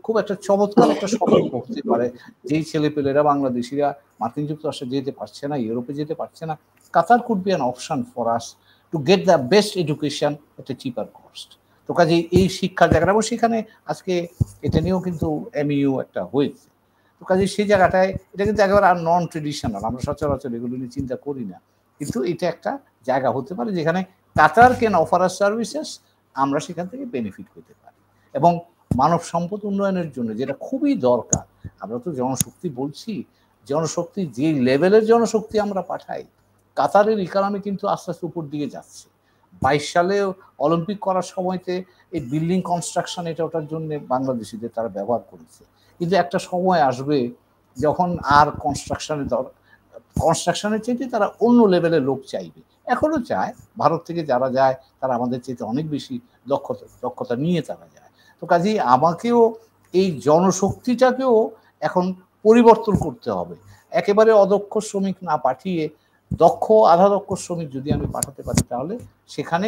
খুব একটা চমৎকার একটা সফল করতে পারে যেই ছেলেপেলেরা বাংলাদেশিরা মার্কিন যুক্তরাষ্ট্রে যেতে পারছে না ইউরোপে যেতে পারছে না Qatar could be an option for us to get the best education একটা এ চিপার কস্ট তো কাজে এই শিক্ষার জায়গাটা এবং সেখানে আজকে এটা নিয়েও কিন্তু এমইউ e একটা হয়েছে তো কাজে সেই জায়গাটায় এটা কিন্তু একেবারে আর নন ট্রেডিশনাল আমরা সচরাচর এগুলো নিয়ে চিন্তা করি না কিন্তু এটা একটা জায়গা হতে পারে যেখানে কাতার কেন অফার সার্ভিসেস আমরা সেখান থেকে বেনিফিট পেতে পারি এবং মানব সম্পদ উন্নয়নের জন্য যেটা খুবই দরকার আমরা তো জনশক্তি বলছি জনশক্তি যে লেভেলের জনশক্তি আমরা পাঠাই কাতারের ইকোনমি কিন্তু আস্তে আস্তে উপর দিকে যাচ্ছে বাইশ সালে অলিম্পিক করার সময়তে এই বিল্ডিং কনস্ট্রাকশন এটা ওটার জন্য বাংলাদেশিদের তারা ব্যবহার করেছে কিন্তু একটা সময় আসবে যখন আর কনস্ট্রাকশনের দর কনস্ট্রাকশনের চেয়ে তারা অন্য লেভেলের লোক চাইবে এখনও চায় ভারত থেকে যারা যায় তারা আমাদের চেয়ে অনেক বেশি দক্ষতা দক্ষতা নিয়ে তারা যায় তো কাজেই আমাকেও এই জনশক্তিটাকেও এখন পরিবর্তন করতে হবে একেবারে অদক্ষ শ্রমিক না পাঠিয়ে দক্ষ আধা দক্ষ শ্রমিক যদি আমি পাঠাতে পারি তাহলে সেখানে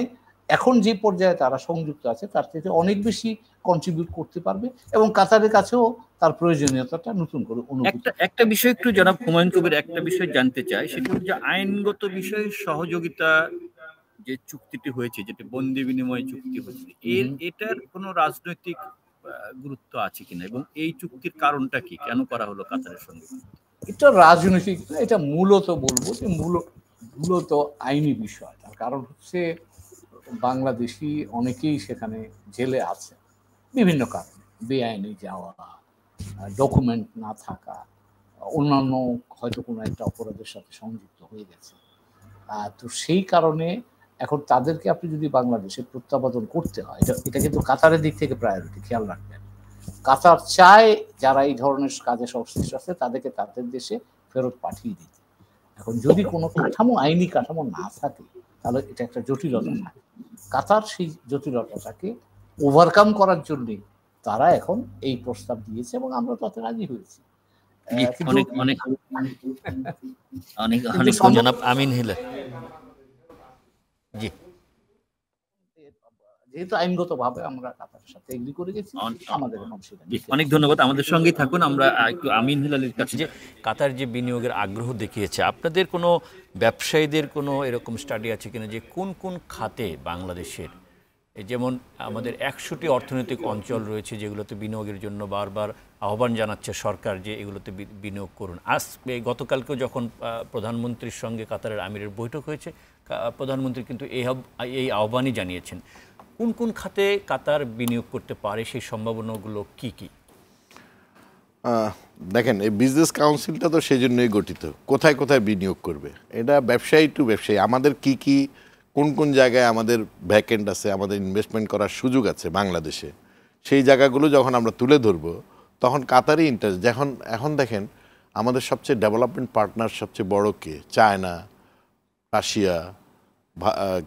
এখন যে পর্যায়ে তারা সংযুক্ত আছে তার থেকে অনেক বেশি কন্ট্রিবিউট করতে পারবে এবং কাতারের কাছেও তার প্রয়োজনীয়তাটা নতুন করে একটা একটা বিষয় একটু জনাব হুমায়ুন কবির একটা বিষয় জানতে চাই সেটা হচ্ছে আইনগত বিষয়ে সহযোগিতা যে চুক্তিটি হয়েছে যেটা বন্দি বিনিময় চুক্তি হয়েছে এর এটার কোনো রাজনৈতিক গুরুত্ব আছে কিনা এবং এই চুক্তির কারণটা কি কেন করা হলো কাতারের সঙ্গে এটা রাজনৈতিক এটা মূলত বলবো যে মূল মূলত আইনি বিষয় তার কারণ হচ্ছে বাংলাদেশি অনেকেই সেখানে জেলে আছে বিভিন্ন কারণে বেআইনি যাওয়া ডকুমেন্ট না থাকা অন্যান্য হয়তো কোনো একটা অপরাধের সাথে সংযুক্ত হয়ে গেছে তো সেই কারণে এখন তাদেরকে আপনি যদি বাংলাদেশে প্রত্যাবর্তন করতে হয় এটা কিন্তু কাতারের দিক থেকে প্রায়োরিটি খেয়াল রাখবেন কাতার চায় যারা এই ধরনের কাজে সংশ্লিষ্ট আছে তাদেরকে তাদের দেশে ফেরত পাঠিয়ে দিতে এখন যদি কোনো কাঠামো আইনি কাঠামো না থাকে তাহলে এটা একটা জটিলতা থাকে কাতার সেই জটিলতাটাকে ওভারকাম করার জন্য তারা এখন এই প্রস্তাব দিয়েছে এবং আমরা তাতে রাজি হয়েছি অনেক অনেক অনেক অনেক আমিন হিলে জি যেহেতু আইনগতভাবে আমরা কাতারের সাথে এগ্রি করে গেছি আমাদের অনেক ধন্যবাদ আমাদের সঙ্গেই থাকুন আমরা একটু আমিন হিলালের কাছে যে কাতার যে বিনিয়োগের আগ্রহ দেখিয়েছে আপনাদের কোনো ব্যবসায়ীদের কোনো এরকম স্টাডি আছে কিনা যে কোন কোন খাতে বাংলাদেশের যেমন আমাদের একশোটি অর্থনৈতিক অঞ্চল রয়েছে যেগুলোতে বিনিয়োগের জন্য বারবার আহ্বান জানাচ্ছে সরকার যে এগুলোতে বিনিয়োগ করুন আজ গতকালকেও যখন প্রধানমন্ত্রীর সঙ্গে কাতারের আমিরের বৈঠক হয়েছে প্রধানমন্ত্রী কিন্তু এই আহ্বানই জানিয়েছেন কোন কোন খাতে কাতার বিনিয়োগ করতে পারে সেই সম্ভাবনাগুলো কি কি দেখেন এই বিজনেস কাউন্সিলটা তো সেই জন্যই গঠিত কোথায় কোথায় বিনিয়োগ করবে এটা ব্যবসায়ী টু ব্যবসায়ী আমাদের কি কি কোন কোন জায়গায় আমাদের ভ্যাকেন্ট আছে আমাদের ইনভেস্টমেন্ট করার সুযোগ আছে বাংলাদেশে সেই জায়গাগুলো যখন আমরা তুলে ধরবো তখন কাতারই ইন্টারেস্ট যখন এখন দেখেন আমাদের সবচেয়ে ডেভেলপমেন্ট পার্টনার সবচেয়ে বড় কে চায়না রাশিয়া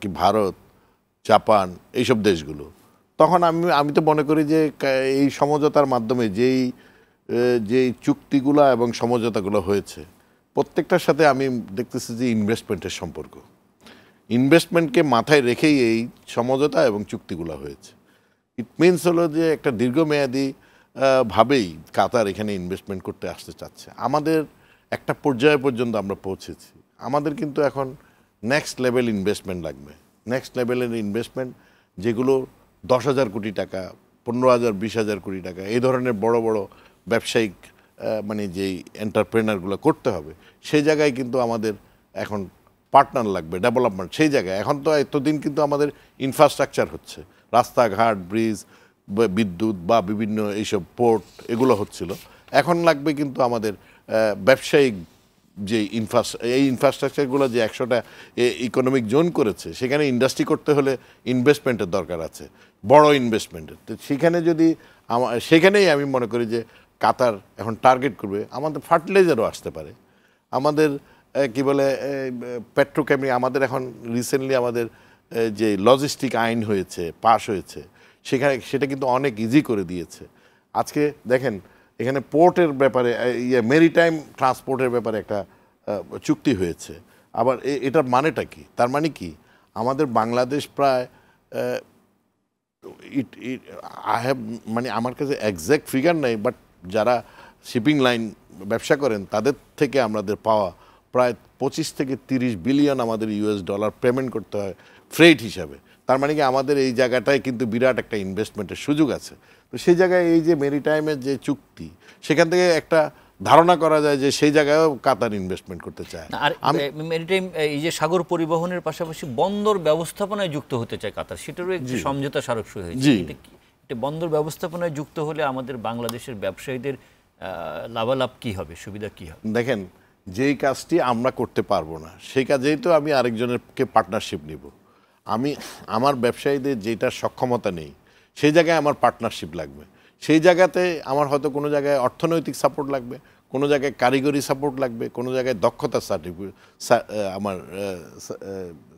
কি ভারত জাপান এইসব দেশগুলো তখন আমি আমি তো মনে করি যে এই সমঝোতার মাধ্যমে যেই যেই চুক্তিগুলো এবং সমঝোতাগুলো হয়েছে প্রত্যেকটার সাথে আমি দেখতেছি যে ইনভেস্টমেন্টের সম্পর্ক ইনভেস্টমেন্টকে মাথায় রেখেই এই সমঝোতা এবং চুক্তিগুলো হয়েছে ইট মিনস হলো যে একটা দীর্ঘমেয়াদী ভাবেই কাতার এখানে ইনভেস্টমেন্ট করতে আসতে চাচ্ছে আমাদের একটা পর্যায়ে পর্যন্ত আমরা পৌঁছেছি আমাদের কিন্তু এখন নেক্সট লেভেল ইনভেস্টমেন্ট লাগবে নেক্সট লেভেলের ইনভেস্টমেন্ট যেগুলো দশ হাজার কোটি টাকা পনেরো হাজার বিশ হাজার কোটি টাকা এই ধরনের বড় বড় ব্যবসায়িক মানে যেই এন্টারপ্রেনারগুলো করতে হবে সেই জায়গায় কিন্তু আমাদের এখন পার্টনার লাগবে ডেভেলপমেন্ট সেই জায়গায় এখন তো এতদিন কিন্তু আমাদের ইনফ্রাস্ট্রাকচার হচ্ছে রাস্তাঘাট ব্রিজ বিদ্যুৎ বা বিভিন্ন এইসব পোর্ট এগুলো হচ্ছিল এখন লাগবে কিন্তু আমাদের ব্যবসায়িক যে এই ইনফ্রাস্ট্রাকচারগুলো যে একশোটা ইকোনমিক জোন করেছে সেখানে ইন্ডাস্ট্রি করতে হলে ইনভেস্টমেন্টের দরকার আছে বড় ইনভেস্টমেন্টের তো সেখানে যদি আমার সেখানেই আমি মনে করি যে কাতার এখন টার্গেট করবে আমাদের ফার্টিলাইজারও আসতে পারে আমাদের কি বলে পেট্রোকেমি আমাদের এখন রিসেন্টলি আমাদের যে লজিস্টিক আইন হয়েছে পাশ হয়েছে সেখানে সেটা কিন্তু অনেক ইজি করে দিয়েছে আজকে দেখেন এখানে পোর্টের ব্যাপারে ইয়ে মেরিটাইম ট্রান্সপোর্টের ব্যাপারে একটা চুক্তি হয়েছে আবার এটার মানেটা কি তার মানে কি আমাদের বাংলাদেশ প্রায় ইট ইট আই হ্যাভ মানে আমার কাছে একজ্যাক্ট ফিগার নাই বাট যারা শিপিং লাইন ব্যবসা করেন তাদের থেকে আমাদের পাওয়া প্রায় পঁচিশ থেকে তিরিশ বিলিয়ন আমাদের ইউএস ডলার পেমেন্ট করতে হয় ফ্রেট হিসাবে তার মানে কি আমাদের এই জায়গাটায় কিন্তু বিরাট একটা ইনভেস্টমেন্টের সুযোগ আছে তো সেই জায়গায় এই যে মেরিটাইমের যে চুক্তি সেখান থেকে একটা ধারণা করা যায় যে সেই জায়গায় কাতার ইনভেস্টমেন্ট করতে চায় আর মেরিটাইম এই যে সাগর পরিবহনের পাশাপাশি বন্দর ব্যবস্থাপনায় যুক্ত হতে চায় কাতার সেটারও একটি সমঝোতা স্মারক শুরু হয়েছে এটা বন্দর ব্যবস্থাপনায় যুক্ত হলে আমাদের বাংলাদেশের ব্যবসায়ীদের লাভালাভ কি হবে সুবিধা কি হবে দেখেন যেই কাজটি আমরা করতে পারবো না সেই কাজেই তো আমি আরেকজনেরকে পার্টনারশিপ নিব আমি আমার ব্যবসায়ীদের যেটা সক্ষমতা নেই সেই জায়গায় আমার পার্টনারশিপ লাগবে সেই জায়গাতে আমার হয়তো কোনো জায়গায় অর্থনৈতিক সাপোর্ট লাগবে কোনো জায়গায় কারিগরি সাপোর্ট লাগবে কোনো জায়গায় দক্ষতা সার্টিফিকেট আমার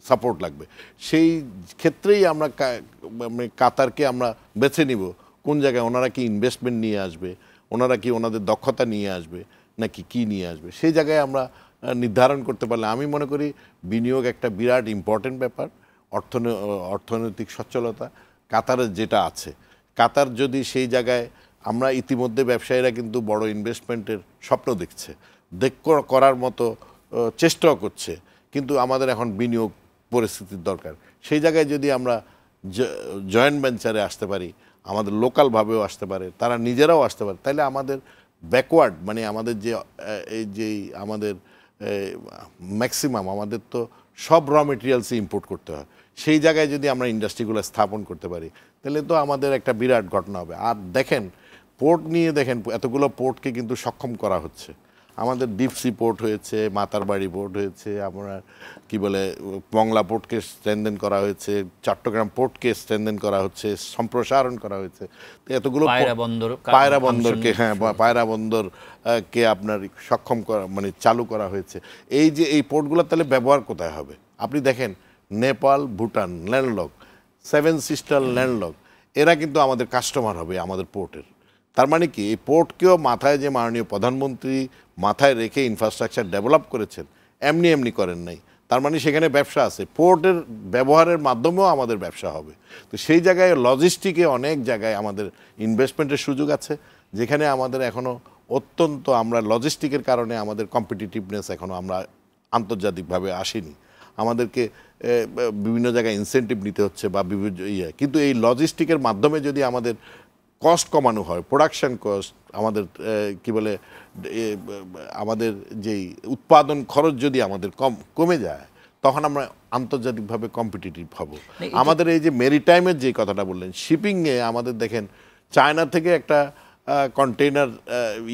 সাপোর্ট লাগবে সেই ক্ষেত্রেই আমরা মানে কাতারকে আমরা বেছে নিব কোন জায়গায় ওনারা কি ইনভেস্টমেন্ট নিয়ে আসবে ওনারা কি ওনাদের দক্ষতা নিয়ে আসবে নাকি কি নিয়ে আসবে সেই জায়গায় আমরা নির্ধারণ করতে পারলে আমি মনে করি বিনিয়োগ একটা বিরাট ইম্পর্টেন্ট ব্যাপার অর্থনৈতিক সচ্ছলতা কাতারে যেটা আছে কাতার যদি সেই জায়গায় আমরা ইতিমধ্যে ব্যবসায়ীরা কিন্তু বড় ইনভেস্টমেন্টের স্বপ্ন দেখছে দেখ করার মতো চেষ্টাও করছে কিন্তু আমাদের এখন বিনিয়োগ পরিস্থিতির দরকার সেই জায়গায় যদি আমরা জয়েন্ট ভেঞ্চারে আসতে পারি আমাদের লোকালভাবেও আসতে পারে তারা নিজেরাও আসতে পারে তাহলে আমাদের ব্যাকওয়ার্ড মানে আমাদের যে এই যে আমাদের ম্যাক্সিমাম আমাদের তো সব র মেটেরিয়ালসই ইম্পোর্ট করতে হয় সেই জায়গায় যদি আমরা ইন্ডাস্ট্রিগুলো স্থাপন করতে পারি তাহলে তো আমাদের একটা বিরাট ঘটনা হবে আর দেখেন পোর্ট নিয়ে দেখেন এতগুলো পোর্টকে কিন্তু সক্ষম করা হচ্ছে আমাদের ডিপসি পোর্ট হয়েছে মাতারবাড়ি পোর্ট হয়েছে আমরা কি বলে মংলা পোর্টকে স্ট্রেনদেন করা হয়েছে চট্টগ্রাম পোর্টকে স্ট্রেনদেন করা হচ্ছে সম্প্রসারণ করা হয়েছে এতগুলো পায়রা বন্দরকে হ্যাঁ পায়রা বন্দর কে আপনার সক্ষম করা মানে চালু করা হয়েছে এই যে এই পোর্টগুলো তাহলে ব্যবহার কোথায় হবে আপনি দেখেন Nepal Bhutan landlock seven sister landlock এরা কিন্তু আমাদের কাস্টমার হবে আমাদের পোর্টের তার মানে কি এই পোর্টকেও মাথায় যে মাননীয় প্রধানমন্ত্রী মাথায় রেখে ইনফ্রাস্ট্রাকচার ডেভেলপ করেছেন এমনি এমনি করেন নাই তার মানে সেখানে ব্যবসা আছে পোর্টের ব্যবহারের মাধ্যমেও আমাদের ব্যবসা হবে তো সেই জায়গায় লজিস্টিকে অনেক জায়গায় আমাদের ইনভেস্টমেন্টের সুযোগ আছে যেখানে আমাদের এখনও অত্যন্ত আমরা লজিস্টিকের কারণে আমাদের কম্পিটিটিভনেস এখনও আমরা আন্তর্জাতিকভাবে আসিনি আমাদেরকে বিভিন্ন জায়গায় ইনসেন্টিভ নিতে হচ্ছে বা বিভিন্ন ইয়ে কিন্তু এই লজিস্টিকের মাধ্যমে যদি আমাদের কস্ট কমানো হয় প্রোডাকশান কস্ট আমাদের কি বলে আমাদের যেই উৎপাদন খরচ যদি আমাদের কম কমে যায় তখন আমরা আন্তর্জাতিকভাবে কম্পিটিটিভ হব আমাদের এই যে মেরিটাইমের যে কথাটা বললেন শিপিংয়ে আমাদের দেখেন চায়না থেকে একটা কন্টেইনার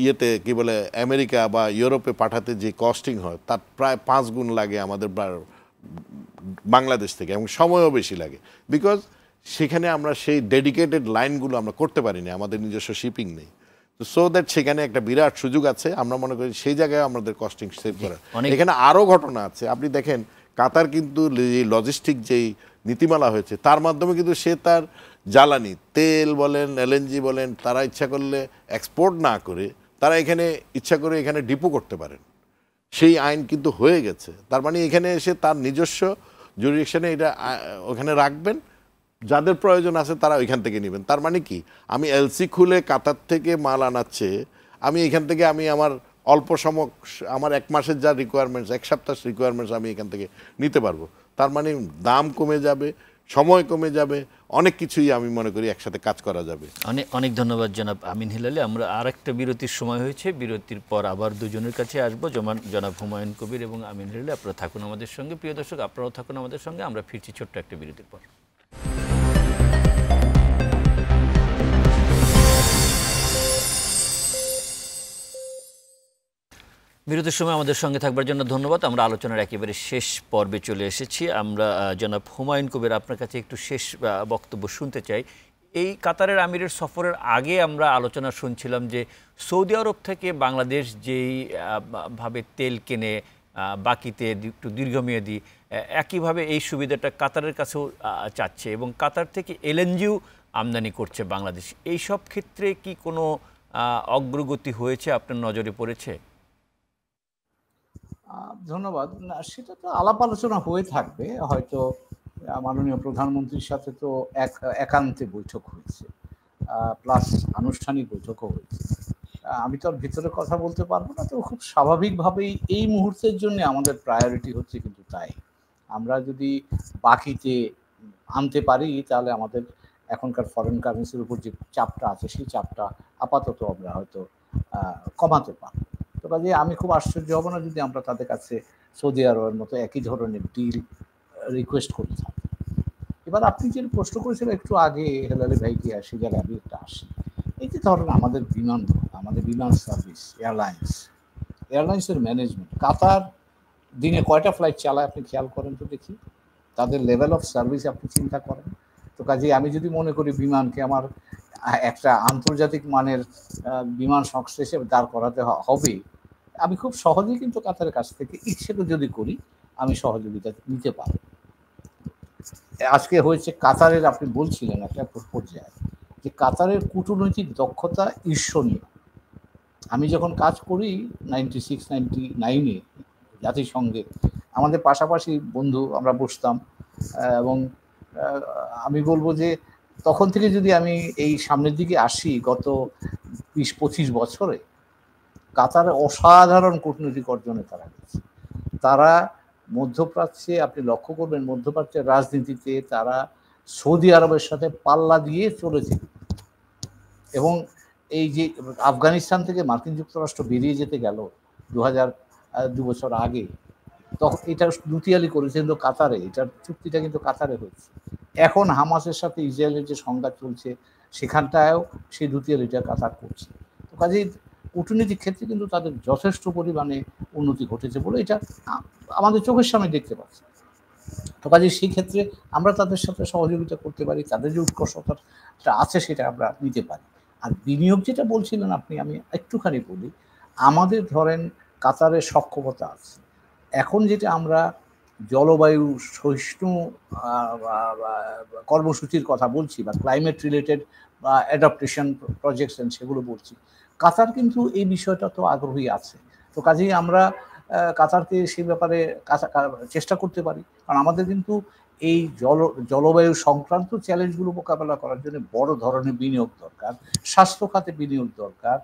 ইয়েতে কি বলে আমেরিকা বা ইউরোপে পাঠাতে যে কস্টিং হয় তার প্রায় পাঁচ গুণ লাগে আমাদের বাংলাদেশ থেকে এবং সময়ও বেশি লাগে বিকজ সেখানে আমরা সেই ডেডিকেটেড লাইনগুলো আমরা করতে পারি না আমাদের নিজস্ব শিপিং নেই সো দ্যাট সেখানে একটা বিরাট সুযোগ আছে আমরা মনে করি সেই জায়গায় আমাদের কস্টিং সেভ করার এখানে আরও ঘটনা আছে আপনি দেখেন কাতার কিন্তু লজিস্টিক যেই নীতিমালা হয়েছে তার মাধ্যমে কিন্তু সে তার জ্বালানি তেল বলেন এলএনজি বলেন তারা ইচ্ছা করলে এক্সপোর্ট না করে তারা এখানে ইচ্ছা করে এখানে ডিপো করতে পারেন সেই আইন কিন্তু হয়ে গেছে তার মানে এখানে এসে তার নিজস্ব জুরিডিকশনে এটা ওখানে রাখবেন যাদের প্রয়োজন আছে তারা ওইখান থেকে নেবেন তার মানে কি আমি এলসি খুলে কাতার থেকে মাল আনাচ্ছে আমি এখান থেকে আমি আমার অল্প সমক আমার এক মাসের যা রিকোয়ারমেন্টস এক সপ্তাহ রিকোয়ারমেন্টস আমি এখান থেকে নিতে পারবো তার মানে দাম কমে যাবে সময় কমে যাবে অনেক কিছুই আমি মনে করি একসাথে কাজ করা যাবে অনেক অনেক ধন্যবাদ জনাব আমিন হিলালে আমরা আর একটা বিরতির সময় হয়েছে বিরতির পর আবার দুজনের কাছে আসবো যেমন জনাব হুমায়ুন কবির এবং আমিন হিলালে আপনারা থাকুন আমাদের সঙ্গে প্রিয় দর্শক আপনারাও থাকুন আমাদের সঙ্গে আমরা ফিরছি ছোট্ট একটা বিরতির পর বিরতির সময় আমাদের সঙ্গে থাকবার জন্য ধন্যবাদ আমরা আলোচনার একেবারে শেষ পর্বে চলে এসেছি আমরা জনাব হুমায়ুন কবির আপনার কাছে একটু শেষ বক্তব্য শুনতে চাই এই কাতারের আমিরের সফরের আগে আমরা আলোচনা শুনছিলাম যে সৌদি আরব থেকে বাংলাদেশ যেই ভাবে তেল কেনে বাকিতে একটু দীর্ঘমেয়াদী একইভাবে এই সুবিধাটা কাতারের কাছেও চাচ্ছে এবং কাতার থেকে এলএনজিও আমদানি করছে বাংলাদেশ এই সব ক্ষেত্রে কি কোনো অগ্রগতি হয়েছে আপনার নজরে পড়েছে ধন্যবাদ না সেটা তো আলাপ আলোচনা হয়ে থাকবে হয়তো মাননীয় প্রধানমন্ত্রীর সাথে তো এক একান্তে বৈঠক হয়েছে প্লাস আনুষ্ঠানিক বৈঠকও হয়েছে আমি তো আর ভিতরে কথা বলতে পারবো না তো খুব স্বাভাবিকভাবেই এই মুহূর্তের জন্য আমাদের প্রায়োরিটি হচ্ছে কিন্তু তাই আমরা যদি বাকিতে আনতে পারি তাহলে আমাদের এখনকার ফরেন কারেন্সির উপর যে চাপটা আছে সেই চাপটা আপাতত আমরা হয়তো কমাতে পারবো কাজে আমি খুব আশ্চর্য হব না যদি আমরা তাদের কাছে সৌদি আরবের মতো একই ধরনের ডিল রিকোয়েস্ট করি এবার আপনি যে প্রশ্ন করেছিলেন একটু আগে হেলালি ভাইকে আসি যারা আমি একটা আসি এই যে ধরেন আমাদের বিমান আমাদের বিমান সার্ভিস এয়ারলাইন্স এয়ারলাইন্সের ম্যানেজমেন্ট কাতার দিনে কয়টা ফ্লাইট চালায় আপনি খেয়াল করেন তো দেখি তাদের লেভেল অফ সার্ভিস আপনি চিন্তা করেন তো কাজে আমি যদি মনে করি বিমানকে আমার একটা আন্তর্জাতিক মানের বিমান সংশ্লেষে দাঁড় করাতে হবে আমি খুব সহজেই কিন্তু কাতারের কাছ থেকে ইচ্ছেটা যদি করি আমি সহযোগিতা নিতে পারি আজকে হয়েছে কাতারের আপনি বলছিলেন একটা পর্যায়ে যে কাতারের কূটনৈতিক দক্ষতা ঈর্ষণীয় আমি যখন কাজ করি নাইনটি সিক্স নাইনটি নাইনে জাতিসংঘে আমাদের পাশাপাশি বন্ধু আমরা বসতাম এবং আমি বলবো যে তখন থেকে যদি আমি এই সামনের দিকে আসি গত বিশ পঁচিশ বছরে কাতারে অসাধারণ কূটনৈতিক অর্জনে তারা গেছে তারা মধ্যপ্রাচ্যে আপনি লক্ষ্য করবেন মধ্যপ্রাচ্যের রাজনীতিতে তারা সৌদি আরবের সাথে পাল্লা দিয়ে চলেছে এবং এই যে আফগানিস্তান থেকে মার্কিন যুক্তরাষ্ট্র বেরিয়ে যেতে গেল দু হাজার দু বছর আগে তখন এটা লুতিয়ালি করেছে কিন্তু কাতারে এটার চুক্তিটা কিন্তু কাতারে হয়েছে এখন হামাসের সাথে ইসরায়েলের যে সংঘাত চলছে সেখানটায়ও সেই দুতিয়ালিটা কাতার করছে তো কাজেই কূটনীতির ক্ষেত্রে কিন্তু তাদের যথেষ্ট পরিমাণে উন্নতি ঘটেছে বলে এটা আমাদের চোখের সামনে দেখতে পাচ্ছি তো কাজে সেই ক্ষেত্রে আমরা তাদের সাথে সহযোগিতা করতে পারি তাদের যে উৎকর্ষতাটা আছে সেটা আমরা নিতে পারি আর বিনিয়োগ যেটা বলছিলেন আপনি আমি একটুখানি বলি আমাদের ধরেন কাতারের সক্ষমতা আছে এখন যেটা আমরা জলবায়ু সহিষ্ণু কর্মসূচির কথা বলছি বা ক্লাইমেট রিলেটেড বা অ্যাডাপ্টেশন প্রজেকশন সেগুলো বলছি কাতার কিন্তু এই বিষয়টা তো আগ্রহী আছে তো কাজেই আমরা কাতারকে সে ব্যাপারে চেষ্টা করতে পারি কারণ আমাদের কিন্তু এই জল জলবায়ু সংক্রান্ত চ্যালেঞ্জগুলো মোকাবেলা করার জন্য বড় ধরনের বিনিয়োগ দরকার স্বাস্থ্য খাতে বিনিয়োগ দরকার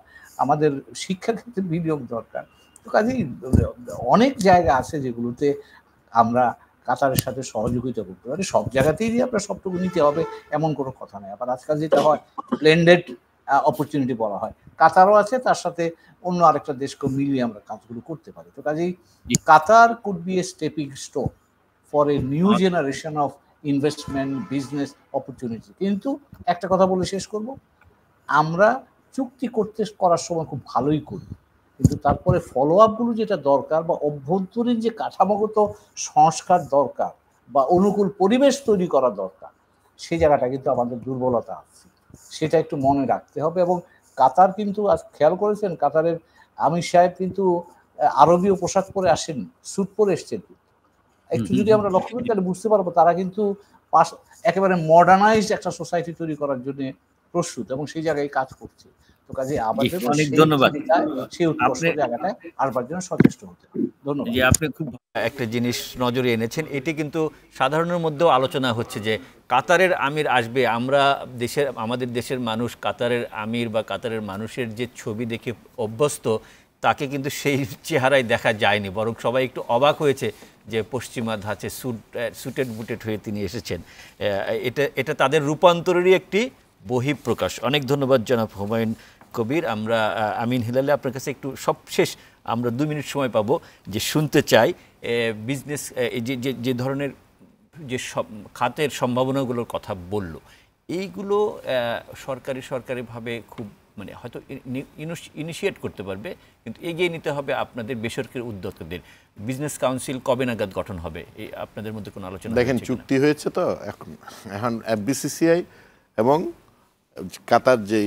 আমাদের শিক্ষা ক্ষেত্রে বিনিয়োগ দরকার তো কাজেই অনেক জায়গা আছে যেগুলোতে আমরা কাতারের সাথে সহযোগিতা করতে পারি সব জায়গাতেই যে আপনার সবটুকু নিতে হবে এমন কোনো কথা নেই আবার আজকাল যেটা হয় ব্লেন্ডেড অপরচুনিটি বলা হয় কাতারও আছে তার সাথে অন্য আরেকটা দেশকে মিলিয়ে আমরা কাজগুলো করতে পারি তো কাজেই Qatar could be a stepping stone for a new generation of investment business opportunity কিন্তু একটা কথা বলে শেষ করব আমরা চুক্তি করতে করার সময় খুব ভালোই করি কিন্তু তারপরে ফলো আপগুলো যেটা দরকার বা অভ্যন্তরীণ যে কাঠামোগত সংস্কার দরকার বা অনুকূল পরিবেশ তৈরি করা দরকার সেই জায়গাটা কিন্তু আমাদের দুর্বলতা আছে সেটা একটু মনে রাখতে হবে এবং কাতার কিন্তু আজ খেয়াল করেছেন কাতারের আমির সাহেব কিন্তু আরবীয় পোশাক পরে আসেন স্যুট পরে এসছেন একটু যদি আমরা লক্ষ্য করি তাহলে বুঝতে পারবো তারা কিন্তু একেবারে মডার্নাইজড একটা সোসাইটি তৈরি করার জন্য প্রস্তুত এবং সেই জায়গায় কাজ করছে একটা জিনিস নজরে এনেছেন এটি কিন্তু সাধারণের মধ্যেও আলোচনা হচ্ছে যে কাতারের আমির আসবে আমরা দেশের আমাদের দেশের মানুষ কাতারের আমির বা কাতারের মানুষের যে ছবি দেখে অভ্যস্ত তাকে কিন্তু সেই চেহারায় দেখা যায়নি বরং সবাই একটু অবাক হয়েছে যে পশ্চিমা ধাঁচে সুট স্যুটেড বুটেড হয়ে তিনি এসেছেন এটা এটা তাদের রূপান্তরেরই একটি বহিঃপ্রকাশ অনেক ধন্যবাদ জনাব হুমায়ুন কবির আমরা আমিন হিলালে আপনার কাছে একটু সবশেষ আমরা দু মিনিট সময় পাবো যে শুনতে চাই বিজনেস যে যে ধরনের যে সব খাতের সম্ভাবনাগুলোর কথা বলল এইগুলো সরকারি সরকারিভাবে খুব মানে হয়তো ইনিশিয়েট করতে পারবে কিন্তু এগিয়ে নিতে হবে আপনাদের বেসরকারি উদ্যোক্তাদের বিজনেস কাউন্সিল কবে নাগাদ গঠন হবে এই আপনাদের মধ্যে কোনো আলোচনা দেখেন চুক্তি হয়েছে তো এখন এখন এফবিসিসিআই এবং কাতার যে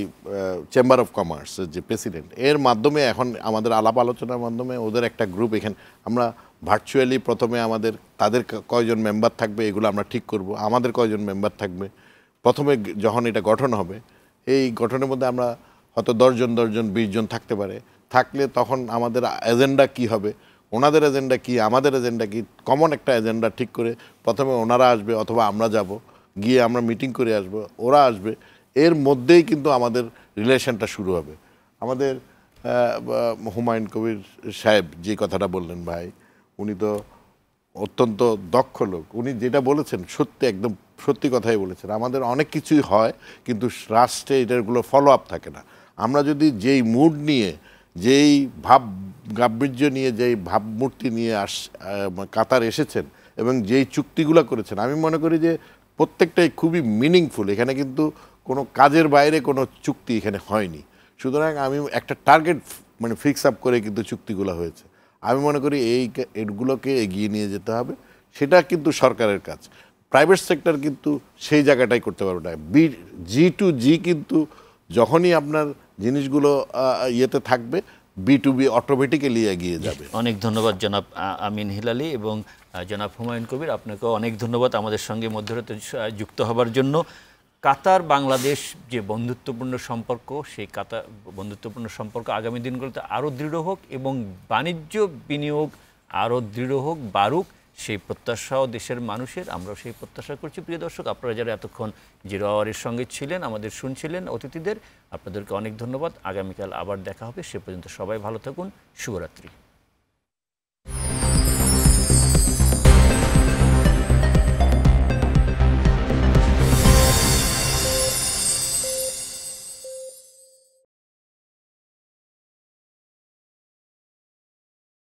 চেম্বার অফ কমার্স যে প্রেসিডেন্ট এর মাধ্যমে এখন আমাদের আলাপ আলোচনার মাধ্যমে ওদের একটা গ্রুপ এখানে আমরা ভার্চুয়ালি প্রথমে আমাদের তাদের কয়জন মেম্বার থাকবে এগুলো আমরা ঠিক করব আমাদের কয়জন মেম্বার থাকবে প্রথমে যখন এটা গঠন হবে এই গঠনের মধ্যে আমরা হয়তো দশজন দশজন বিশজন থাকতে পারে থাকলে তখন আমাদের এজেন্ডা কি হবে ওনাদের এজেন্ডা কি আমাদের এজেন্ডা কি কমন একটা এজেন্ডা ঠিক করে প্রথমে ওনারা আসবে অথবা আমরা যাব গিয়ে আমরা মিটিং করে আসবো ওরা আসবে এর মধ্যেই কিন্তু আমাদের রিলেশনটা শুরু হবে আমাদের হুমায়ুন কবির সাহেব যে কথাটা বললেন ভাই উনি তো অত্যন্ত দক্ষ লোক উনি যেটা বলেছেন সত্যি একদম সত্যি কথাই বলেছেন আমাদের অনেক কিছুই হয় কিন্তু রাষ্ট্রে এটারগুলো ফলো আপ থাকে না আমরা যদি যেই মুড নিয়ে যেই ভাব গাম্ভীর্য নিয়ে যেই ভাবমূর্তি নিয়ে আস কাতার এসেছেন এবং যেই চুক্তিগুলো করেছেন আমি মনে করি যে প্রত্যেকটাই খুবই মিনিংফুল এখানে কিন্তু কোনো কাজের বাইরে কোনো চুক্তি এখানে হয়নি সুতরাং আমি একটা টার্গেট মানে ফিক্স আপ করে কিন্তু চুক্তিগুলো হয়েছে আমি মনে করি এই এগুলোকে এগিয়ে নিয়ে যেতে হবে সেটা কিন্তু সরকারের কাজ প্রাইভেট সেক্টর কিন্তু সেই জায়গাটাই করতে পারবে না বি জি টু জি কিন্তু যখনই আপনার জিনিসগুলো ইয়েতে থাকবে বি টু বি অটোমেটিক্যালি এগিয়ে যাবে অনেক ধন্যবাদ জনাব আমিন হিলালি এবং জনাব হুমায়ুন কবির আপনাকে অনেক ধন্যবাদ আমাদের সঙ্গে মধ্যরাতে যুক্ত হবার জন্য কাতার বাংলাদেশ যে বন্ধুত্বপূর্ণ সম্পর্ক সেই কাতার বন্ধুত্বপূর্ণ সম্পর্ক আগামী দিনগুলোতে আরও দৃঢ় হোক এবং বাণিজ্য বিনিয়োগ আরও দৃঢ় হোক বাড়ুক সেই প্রত্যাশাও দেশের মানুষের আমরাও সেই প্রত্যাশা করছি প্রিয় দর্শক আপনারা যারা এতক্ষণ আওয়ারের সঙ্গে ছিলেন আমাদের শুনছিলেন অতিথিদের আপনাদেরকে অনেক ধন্যবাদ আগামীকাল আবার দেখা হবে সে পর্যন্ত সবাই ভালো থাকুন শুভরাত্রি